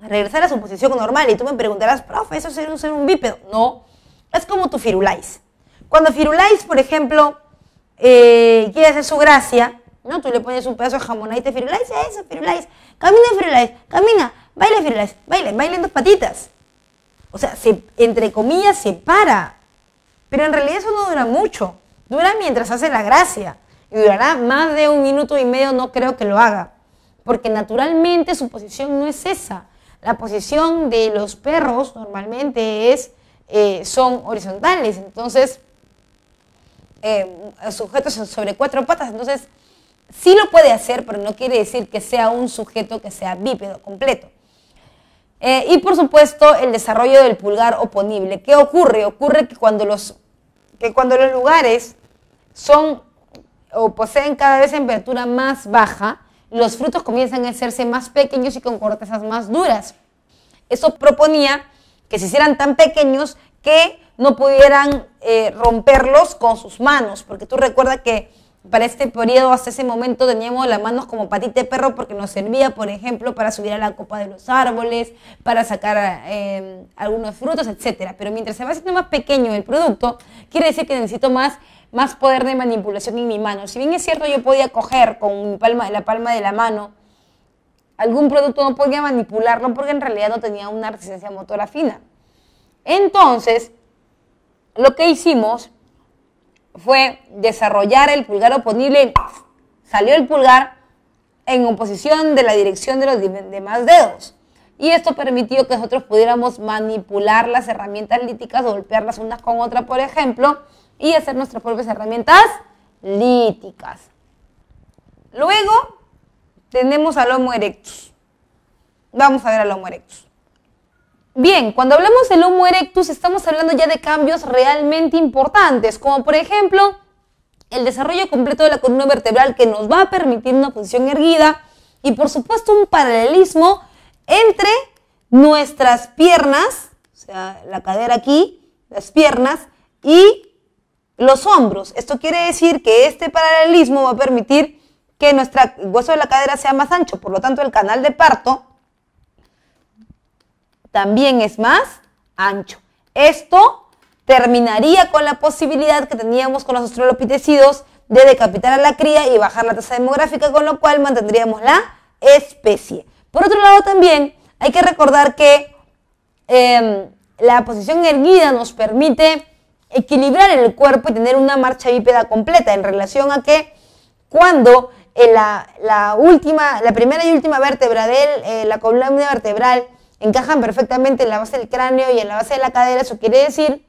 regresar a su posición normal. Y tú me preguntarás, profe, eso es ser un, bípedo. No, es como tu firulais. Cuando firulais, por ejemplo, eh, quiere hacer su gracia, ¿no? Tú le pones un pedazo de jamón ahí, te firuláis, eso, firulais. camina, firulais, camina, baila, firulais, baila, baila en dos patitas. O sea, entre comillas, se para. Pero en realidad eso no dura mucho. Dura mientras hace la gracia. Y durará más de un minuto y medio, no creo que lo haga porque naturalmente su posición no es esa. La posición de los perros normalmente es, eh, son horizontales, entonces eh, sujetos sobre cuatro patas, entonces sí lo puede hacer, pero no quiere decir que sea un sujeto que sea bípedo completo. Eh, y por supuesto el desarrollo del pulgar oponible. ¿Qué ocurre? Ocurre que cuando los, que cuando los lugares son o poseen cada vez temperatura más baja, los frutos comienzan a hacerse más pequeños y con cortezas más duras. Eso proponía que se hicieran tan pequeños que no pudieran eh, romperlos con sus manos, porque tú recuerdas que para este periodo, hasta ese momento, teníamos las manos como patita de perro porque nos servía, por ejemplo, para subir a la copa de los árboles, para sacar eh, algunos frutos, etc. Pero mientras se va haciendo más pequeño el producto, quiere decir que necesito más más poder de manipulación en mi mano. Si bien es cierto, yo podía coger con la palma de la mano algún producto, no podía manipularlo porque en realidad no tenía una resistencia motora fina. Entonces, lo que hicimos fue desarrollar el pulgar oponible. Salió el pulgar en oposición de la dirección de los demás dedos. Y esto permitió que nosotros pudiéramos manipular las herramientas líticas, golpearlas unas con otras, por ejemplo, y hacer nuestras propias herramientas líticas. Luego tenemos al Homo erectus. Vamos a ver al Homo erectus. Bien, cuando hablamos del Homo erectus estamos hablando ya de cambios realmente importantes, como por ejemplo el desarrollo completo de la columna vertebral que nos va a permitir una posición erguida y por supuesto un paralelismo entre nuestras piernas, o sea, la cadera aquí, las piernas y los hombros. Esto quiere decir que este paralelismo va a permitir que nuestro hueso de la cadera sea más ancho, por lo tanto el canal de parto también es más ancho. Esto terminaría con la posibilidad que teníamos con los australopitecidos de decapitar a la cría y bajar la tasa demográfica, con lo cual mantendríamos la especie. Por otro lado también hay que recordar que em, la posición erguida nos permite equilibrar el cuerpo y tener una marcha bípeda completa en relación a que cuando eh, la, última, la primera y última vértebra de eh, la columna vertebral encajan perfectamente en la base del cráneo y en la base de la cadera, eso quiere decir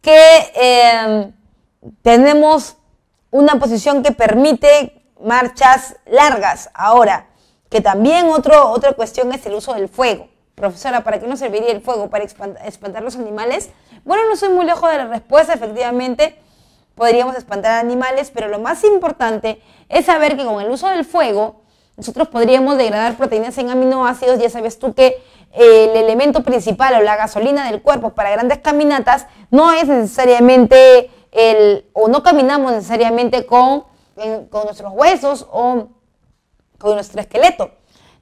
que em, tenemos una posición que permite marchas largas. Ahora, que también otro, otra cuestión es el uso del fuego. Profesora, ¿para qué nos serviría el fuego? ¿Para espantar los animales? Bueno, no soy muy lejos de la respuesta, efectivamente. Podríamos espantar animales, pero lo más importante es saber que con el uso del fuego, nosotros podríamos degradar proteínas en aminoácidos. Ya sabes tú que eh, el elemento principal o la gasolina del cuerpo para grandes caminatas no es necesariamente el, o no caminamos necesariamente con, eh, con nuestros huesos o con nuestro esqueleto.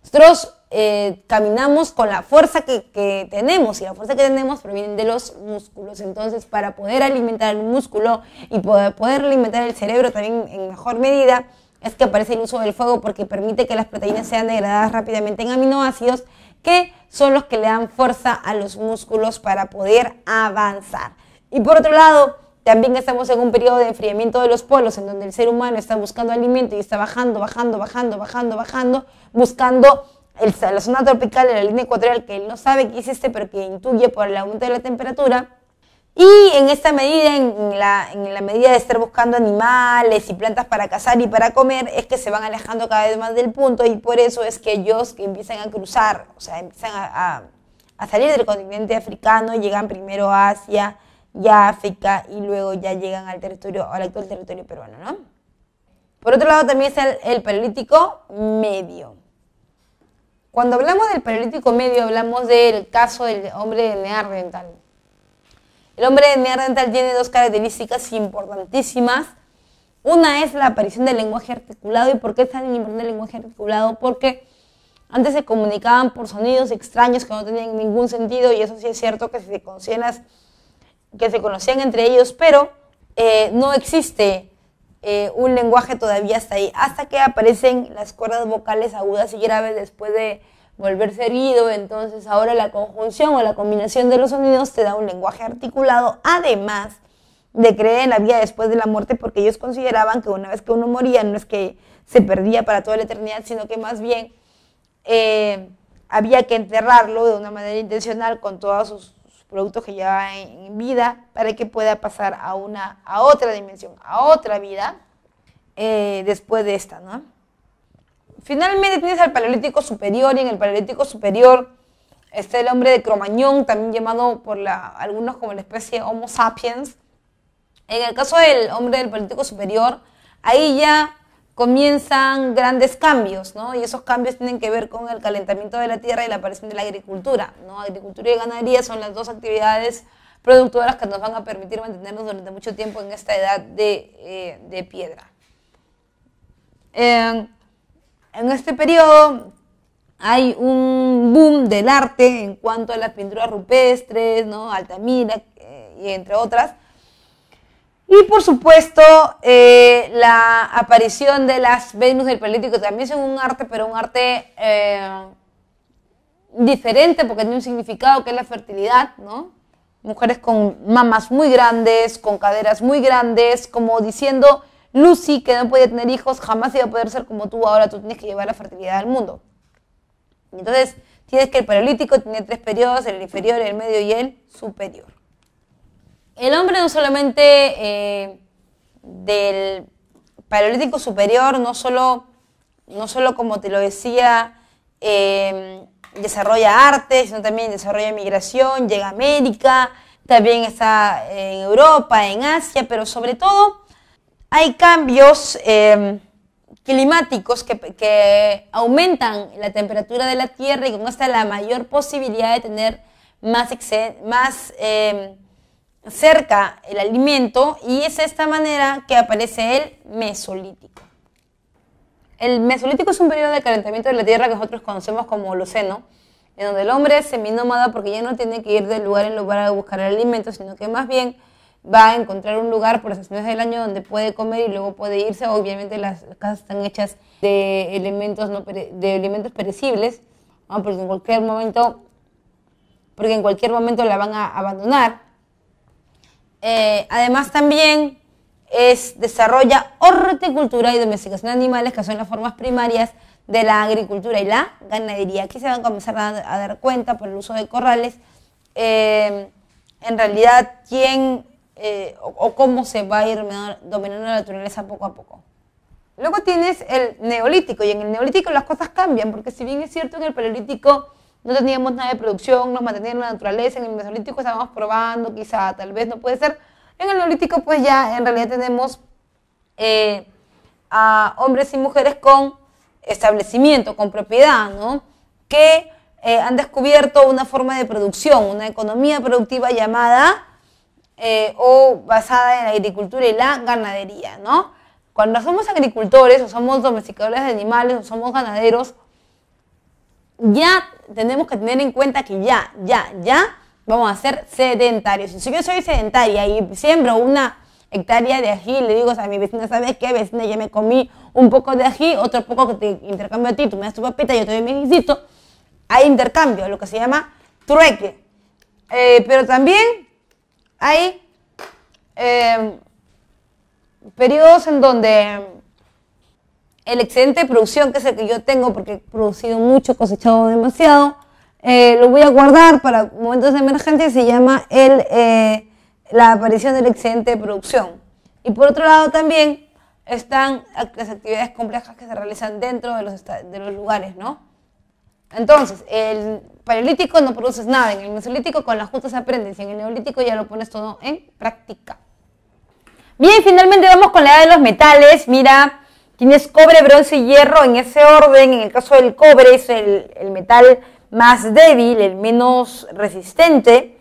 Nosotros eh, caminamos con la fuerza que, tenemos y la fuerza que tenemos proviene de los músculos. Entonces, para poder alimentar el músculo y poder, poder alimentar el cerebro también en mejor medida, es que aparece el uso del fuego porque permite que las proteínas sean degradadas rápidamente en aminoácidos que son los que le dan fuerza a los músculos para poder avanzar. Y por otro lado, también estamos en un periodo de enfriamiento de los polos, en donde el ser humano está buscando alimento y está bajando, bajando, bajando, bajando, bajando, buscando la zona tropical de la línea ecuatorial que él no sabe que existe, pero que intuye por la aumento de la temperatura. Y en esta medida, en la, en la medida de estar buscando animales y plantas para cazar y para comer, es que se van alejando cada vez más del punto y por eso es que ellos que empiezan a cruzar, o sea, empiezan a, a, salir del continente africano, llegan primero a Asia, a África y luego ya llegan al territorio, al actual territorio peruano, ¿no? Por otro lado también es el, el Paleolítico Medio. Cuando hablamos del paleolítico medio, hablamos del caso del hombre de NEAR dental. El hombre de NEAR dental tiene dos características importantísimas. Una es la aparición del lenguaje articulado. ¿Y por qué es tan importante el lenguaje articulado? Porque antes se comunicaban por sonidos extraños que no tenían ningún sentido y eso sí es cierto que se conocían, entre ellos, pero eh, no existe eh, un lenguaje todavía está ahí, hasta que aparecen las cuerdas vocales agudas y graves después de volverse herido, entonces ahora la conjunción o la combinación de los sonidos te da un lenguaje articulado, además de creer en la vida después de la muerte, porque ellos consideraban que una vez que uno moría no es que se perdía para toda la eternidad, sino que más bien eh, había que enterrarlo de una manera intencional con todas sus, producto que lleva en vida para que pueda pasar a, una, a otra dimensión, a otra vida eh, después de esta, ¿no? Finalmente tienes al Paleolítico Superior y en el Paleolítico Superior está el hombre de Cromañón, también llamado por la, algunos como la especie Homo sapiens. En el caso del hombre del Paleolítico Superior, ahí ya comienzan grandes cambios, ¿no? Y esos cambios tienen que ver con el calentamiento de la tierra y la aparición de la agricultura, Agricultura y ganadería son las dos actividades productoras que nos van a permitir mantenernos durante mucho tiempo en esta edad de, eh, piedra. Eh, en este periodo hay un boom del arte en cuanto a las pinturas rupestres, ¿no? Altamira, eh, y entre otras, y por supuesto, eh, la aparición de las Venus del Paleolítico también es un arte, pero un arte eh, diferente porque tiene un significado que es la fertilidad, ¿no? Mujeres con mamas muy grandes, con caderas muy grandes, como diciendo, Lucy, que no podía tener hijos, jamás iba a poder ser como tú, ahora tú tienes que llevar la fertilidad al mundo. Entonces, tienes que el Paleolítico tiene tres periodos, el inferior, el medio y el superior. El hombre no solamente eh, del paleolítico superior, no solo, no solo como te lo decía, em, desarrolla arte, sino también desarrolla migración, llega a América, también está en Europa, en Asia, pero sobre todo hay cambios em, climáticos que, aumentan la temperatura de la Tierra y con esta la mayor posibilidad de tener más, más em, cerca el alimento y es de esta manera que aparece el mesolítico. El mesolítico es un periodo de calentamiento de la Tierra que nosotros conocemos como Holoceno, en donde el hombre es seminómada porque ya no tiene que ir de lugar en lugar a buscar el alimento, sino que más bien va a encontrar un lugar por las estaciones del año donde puede comer y luego puede irse. Obviamente las casas están hechas de elementos, de elementos perecibles, porque en cualquier momento porque en cualquier momento la van a abandonar. Eh, además también desarrolla horticultura y domesticación de animales, que son las formas primarias de la agricultura y la ganadería. Aquí se van a comenzar a, dar cuenta por el uso de corrales, eh, en realidad quién eh, o, cómo se va a ir dominando la naturaleza poco a poco. Luego tienes el neolítico, y en el neolítico las cosas cambian, porque si bien es cierto que el paleolítico no teníamos nada de producción, nos mantenían en la naturaleza, en el mesolítico estábamos probando, quizá, tal vez no puede ser. En el neolítico, pues ya en realidad tenemos eh, a hombres y mujeres con establecimiento, con propiedad, ¿no? Que eh, han descubierto una forma de producción, una economía productiva llamada eh, o basada en la agricultura y la ganadería, ¿no? Cuando somos agricultores o somos domesticadores de animales o somos ganaderos, ya tenemos que tener en cuenta que ya, ya, ya vamos a ser sedentarios. Si yo soy sedentaria y siembro una hectárea de ají, le digo a mi vecina, ¿sabes qué? Vecina, ya me comí un poco de ají, otro poco que te intercambio a ti, tú me das tu papita, yo te doy mi Hay intercambio, lo que se llama trueque. Eh, pero también hay eh, periodos en donde el excedente de producción, que es el que yo tengo, porque he producido mucho, cosechado demasiado, eh, lo voy a guardar para momentos de emergencia se llama el, eh, la aparición del excedente de producción. Y por otro lado también están las actividades complejas que se realizan dentro de los, de los lugares, ¿no? Entonces, el paleolítico no produces nada, en el mesolítico con las juntas aprendes y en el neolítico ya lo pones todo en práctica. Bien, finalmente vamos con la edad de los metales. Mira, Tienes cobre, bronce y hierro en ese orden. En el caso del cobre es el, metal más débil, el menos resistente,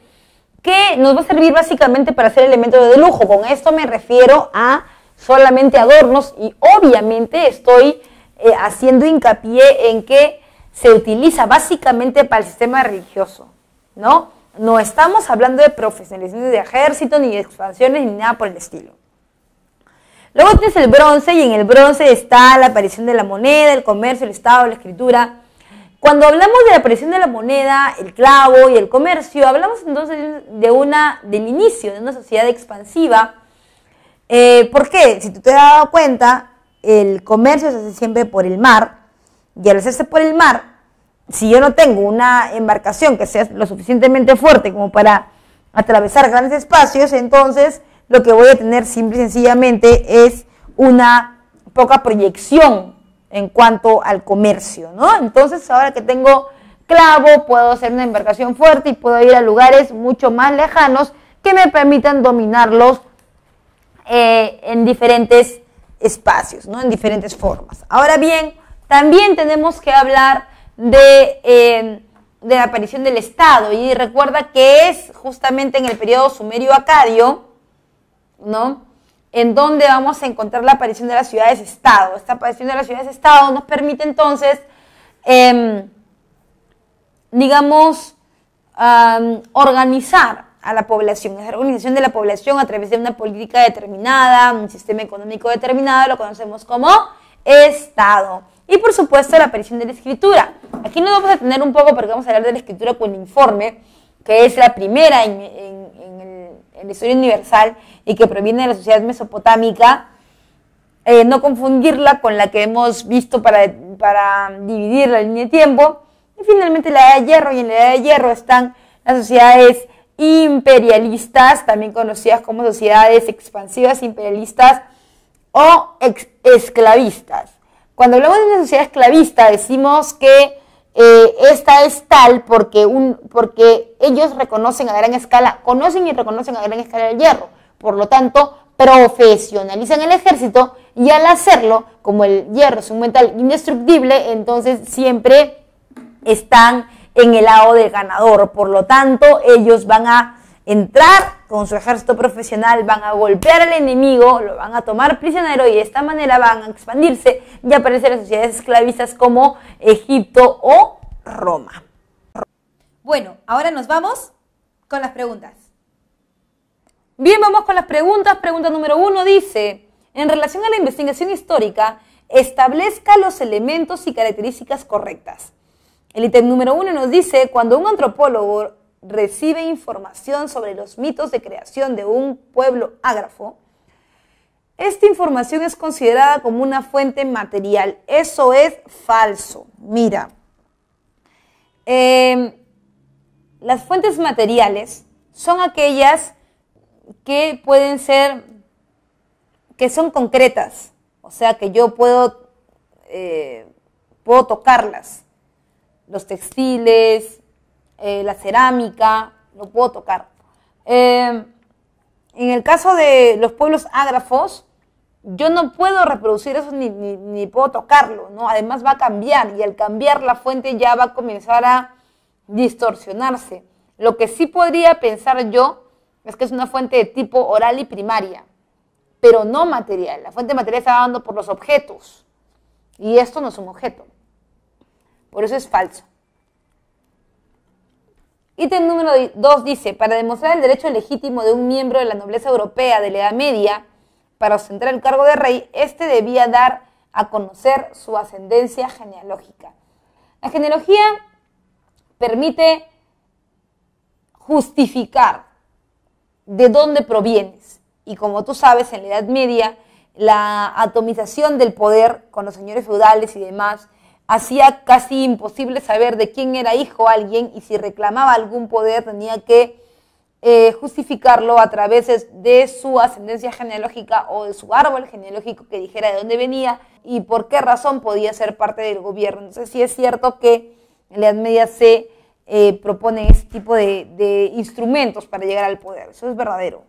que nos va a servir básicamente para hacer elementos de lujo. Con esto me refiero a solamente adornos y obviamente estoy eh, haciendo hincapié en que se utiliza básicamente para el sistema religioso, ¿no? No estamos hablando de ni de ejército, ni de expansiones, ni nada por el estilo. Luego tienes este el bronce y en el bronce está la aparición de la moneda, el comercio, el Estado, la escritura. Cuando hablamos de la aparición de la moneda, el clavo y el comercio, hablamos entonces de una, del inicio de una sociedad expansiva. Eh, ¿Por qué? Si tú te has dado cuenta, el comercio se hace siempre por el mar y al hacerse por el mar, si yo no tengo una embarcación que sea lo suficientemente fuerte como para atravesar grandes espacios, entonces lo que voy a tener simple y sencillamente es una poca proyección en cuanto al comercio, ¿no? Entonces, ahora que tengo clavo, puedo hacer una embarcación fuerte y puedo ir a lugares mucho más lejanos que me permitan dominarlos eh, en diferentes espacios, ¿no? En diferentes formas. Ahora bien, también tenemos que hablar de, em, de la aparición del Estado y recuerda que es justamente en el periodo sumerio-acadio ¿no? En dónde vamos a encontrar la aparición de las ciudades-estado. Esta aparición de las ciudades-estado nos permite entonces, em, digamos, organizar a la población. la organización de la población a través de una política determinada, un sistema económico determinado, lo conocemos como Estado. Y por supuesto la aparición de la escritura. Aquí nos vamos a detener un poco porque vamos a hablar de la escritura con informe, que es la primera en la historia universal y que proviene de la sociedad mesopotámica, eh, no confundirla con la que hemos visto para, para dividir la línea de tiempo. Y finalmente la edad de hierro, y en la edad de hierro están las sociedades imperialistas, también conocidas como sociedades expansivas imperialistas o esclavistas. Cuando hablamos de una sociedad esclavista decimos que eh, esta es tal porque, un, porque ellos reconocen a gran escala, conocen y reconocen a gran escala el hierro. Por lo tanto, profesionalizan el ejército y al hacerlo, como el hierro es un metal indestructible, entonces siempre están en el lado del ganador. Por lo tanto, ellos van a entrar con su ejército profesional van a golpear al enemigo, lo van a tomar prisionero y de esta manera van a expandirse y aparecer en sociedades esclavistas como Egipto o Roma. Bueno, ahora nos vamos con las preguntas. Bien, vamos con las preguntas. Pregunta número uno dice, en relación a la investigación histórica, establezca los elementos y características correctas. El ítem número uno nos dice, cuando un antropólogo recibe información sobre los mitos de creación de un pueblo ágrafo, esta información es considerada como una fuente material. Eso es falso. Mira, em, las fuentes materiales son aquellas que pueden ser, que son concretas, o sea que yo puedo, eh, puedo tocarlas. Los textiles, eh, la cerámica, no puedo tocar. Eh, en el caso de los pueblos ágrafos, yo no puedo reproducir eso ni, puedo tocarlo, ¿no? Además va a cambiar y al cambiar la fuente ya va a comenzar a distorsionarse. Lo que sí podría pensar yo es que es una fuente de tipo oral y primaria, pero no material. La fuente material está dando por los objetos y esto no es un objeto. Por eso es falso. Ítem número 2 dice, para demostrar el derecho legítimo de un miembro de la nobleza europea de la Edad Media para ostentar el cargo de rey, éste debía dar a conocer su ascendencia genealógica. La genealogía permite justificar de dónde provienes. Y como tú sabes, en la Edad Media, la atomización del poder con los señores feudales y demás hacía casi imposible saber de quién era hijo alguien y si reclamaba algún poder tenía que eh, justificarlo a través de su ascendencia genealógica o de su árbol genealógico que dijera de dónde venía y por qué razón podía ser parte del gobierno. sé si es cierto que en la Edad Media se eh, propone ese tipo de, de instrumentos para llegar al poder. Eso es verdadero.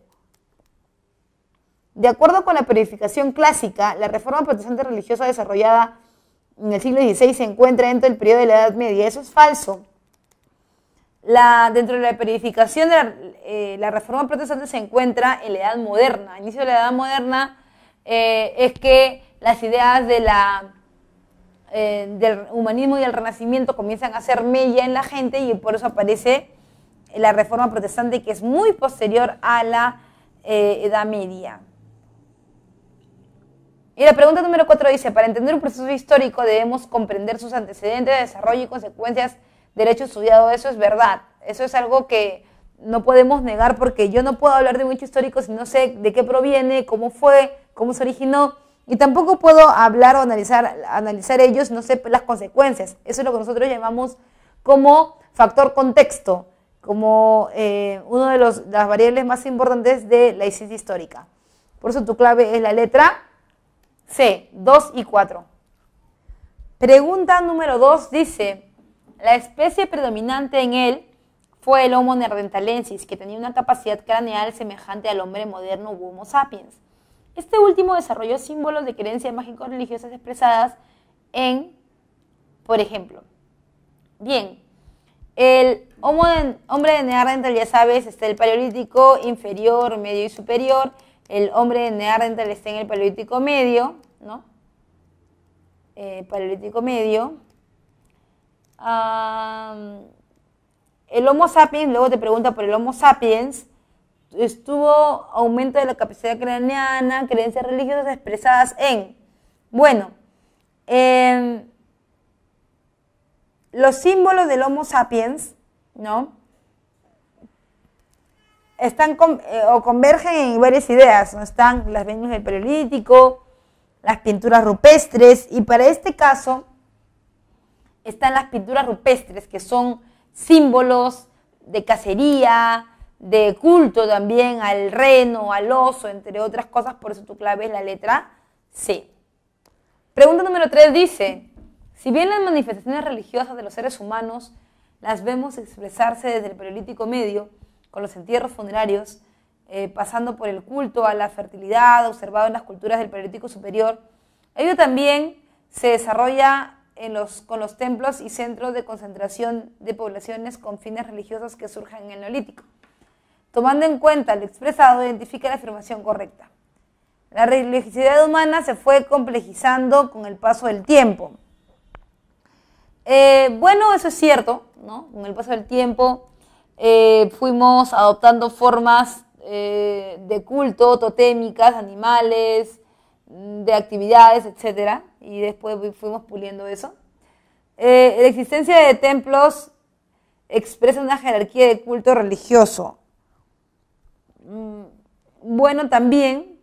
De acuerdo con la periodificación clásica, la reforma protestante religiosa desarrollada en el siglo XVI se encuentra dentro del periodo de la Edad Media. Eso es falso. dentro de la periodificación de eh, la, reforma protestante se encuentra en la Edad Moderna. Al inicio de la Edad Moderna eh, es que las ideas de la, eh, del humanismo y del renacimiento comienzan a ser mella en la gente y por eso aparece la reforma protestante que es muy posterior a la Edad Media. Y la pregunta número 4 dice, para entender un proceso histórico debemos comprender sus antecedentes, desarrollo y consecuencias, derecho estudiado. Eso es verdad, eso es algo que no podemos negar porque yo no puedo hablar de un hecho histórico si no sé de qué proviene, cómo fue, cómo se originó. Y tampoco puedo hablar o analizar, analizar ellos, no sé las consecuencias. Eso es lo que nosotros llamamos como factor contexto, como eh, una de los, las variables más importantes de la historia histórica. Por eso tu clave es la letra C, 2 y 4. Pregunta número 2 dice, la especie predominante en él fue el Homo neanderthalensis, que tenía una capacidad craneal semejante al hombre moderno Homo sapiens. Este último desarrolló símbolos de creencias mágico-religiosas expresadas en, por ejemplo, bien, el homo hombre de ya sabes, está el paleolítico inferior, medio y superior, el hombre de Neandertal está en el paleolítico medio, ¿no? Eh, paleolítico medio. el Homo sapiens, luego te pregunta por el Homo sapiens, estuvo aumento de la capacidad craneana, creencias religiosas expresadas en. Bueno, em, los símbolos del Homo sapiens, ¿no? están eh, o convergen en varias ideas. ¿no? Están las Venus del Paleolítico, las pinturas rupestres, y para este caso están las pinturas rupestres, que son símbolos de cacería, de culto también al reno, al oso, entre otras cosas, por eso tu clave es la letra C. Pregunta número 3 dice, si bien las manifestaciones religiosas de los seres humanos las vemos expresarse desde el periódico Medio, con los entierros funerarios, eh, pasando por el culto a la fertilidad observado en las culturas del Paleolítico Superior. Ello también se desarrolla con los templos y centros de concentración de poblaciones con fines religiosos que surjan en el Neolítico. Tomando en cuenta lo expresado, identifica la afirmación correcta. La religiosidad humana se fue complejizando con el paso del tiempo. Eh, bueno, eso es cierto, ¿no? Con el paso del tiempo eh, fuimos adoptando formas eh, de culto, totémicas, animales, mm, de actividades, etc. Y después fuimos puliendo eso. Eh, la existencia de templos expresa una jerarquía de culto religioso. Mm, bueno, también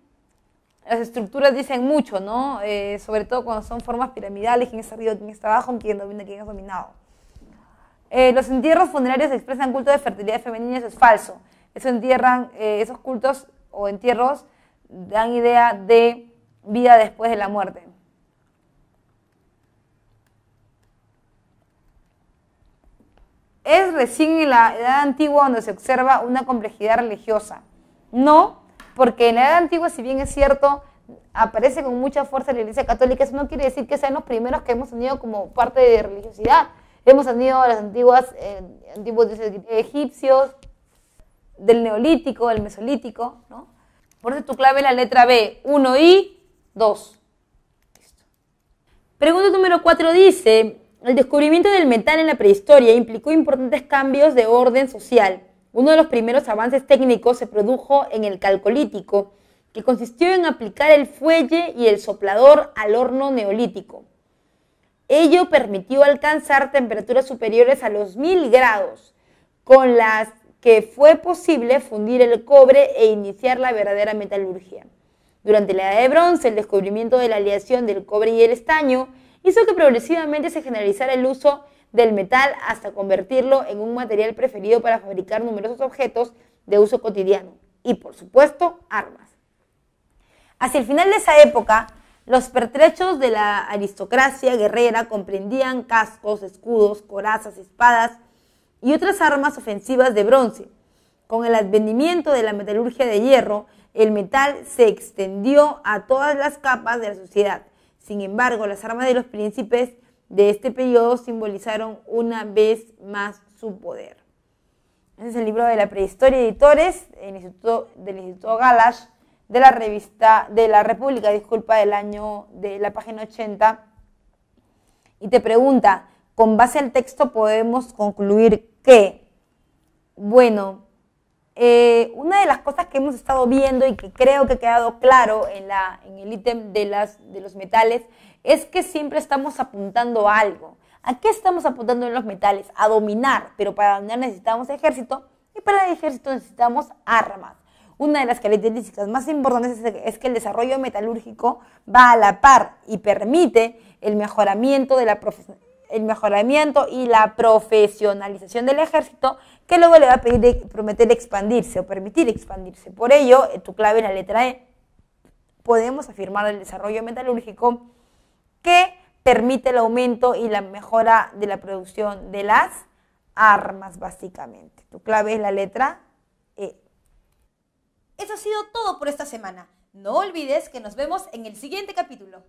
las estructuras dicen mucho, ¿no? sobre todo cuando son formas piramidales, quién está arriba, quién está abajo, quién domina, quién es dominado. Eh, los entierros funerarios expresan culto de fertilidad femenina, eso es falso. Eh, esos cultos o entierros dan idea de vida después de la muerte. Es recién en la Edad Antigua donde se observa una complejidad religiosa. No, porque en la Edad Antigua, si bien es cierto, aparece con mucha fuerza la Iglesia Católica, eso no quiere decir que sean los primeros que hemos tenido como parte de religiosidad. Hemos tenido las antiguas, eh, antiguos egipcios, del neolítico, del mesolítico, ¿no? Por eso tu clave es la letra B, 1 y 2. Pregunta número 4 dice, el descubrimiento del metal en la prehistoria implicó importantes cambios de orden social. Uno de los primeros avances técnicos se produjo en el calcolítico, que consistió en aplicar el fuelle y el soplador al horno neolítico. Ello permitió alcanzar temperaturas superiores a los 1000 grados, con las que fue posible fundir el cobre e iniciar la verdadera metalurgia. Durante la Edad de Bronce, el descubrimiento de la aleación del cobre y el estaño hizo que progresivamente se generalizara el uso del metal hasta convertirlo en un material preferido para fabricar numerosos objetos de uso cotidiano y, por supuesto, armas. Hacia el final de esa época, los pertrechos de la aristocracia guerrera comprendían cascos, escudos, corazas, espadas y otras armas ofensivas de bronce. Con el advenimiento de la metalurgia de hierro, el metal se extendió a todas las capas de la sociedad. Sin embargo, las armas de los príncipes de este periodo simbolizaron una vez más su poder. Ese es el libro de la prehistoria, editores del Instituto, del Instituto de la revista, de la República, disculpa, del año, de la página 80, y te pregunta, con base al texto podemos concluir que, bueno, eh, una de las cosas que hemos estado viendo y que creo que ha quedado claro en, la, en el ítem de, de los metales es que siempre estamos apuntando a algo. ¿A qué estamos apuntando en los metales? A dominar, pero para dominar necesitamos ejército y para el ejército necesitamos armas. Una de las características más importantes es que el desarrollo metalúrgico va a la par y permite el mejoramiento, y la profesionalización del ejército, que luego le va a prometer expandirse o permitir expandirse. Por ello, eh, tu clave es la letra E. Podemos afirmar el desarrollo metalúrgico que permite el aumento y la mejora de la producción de las armas, básicamente. Tu clave es la letra eso ha sido todo por esta semana. No olvides que nos vemos en el siguiente capítulo.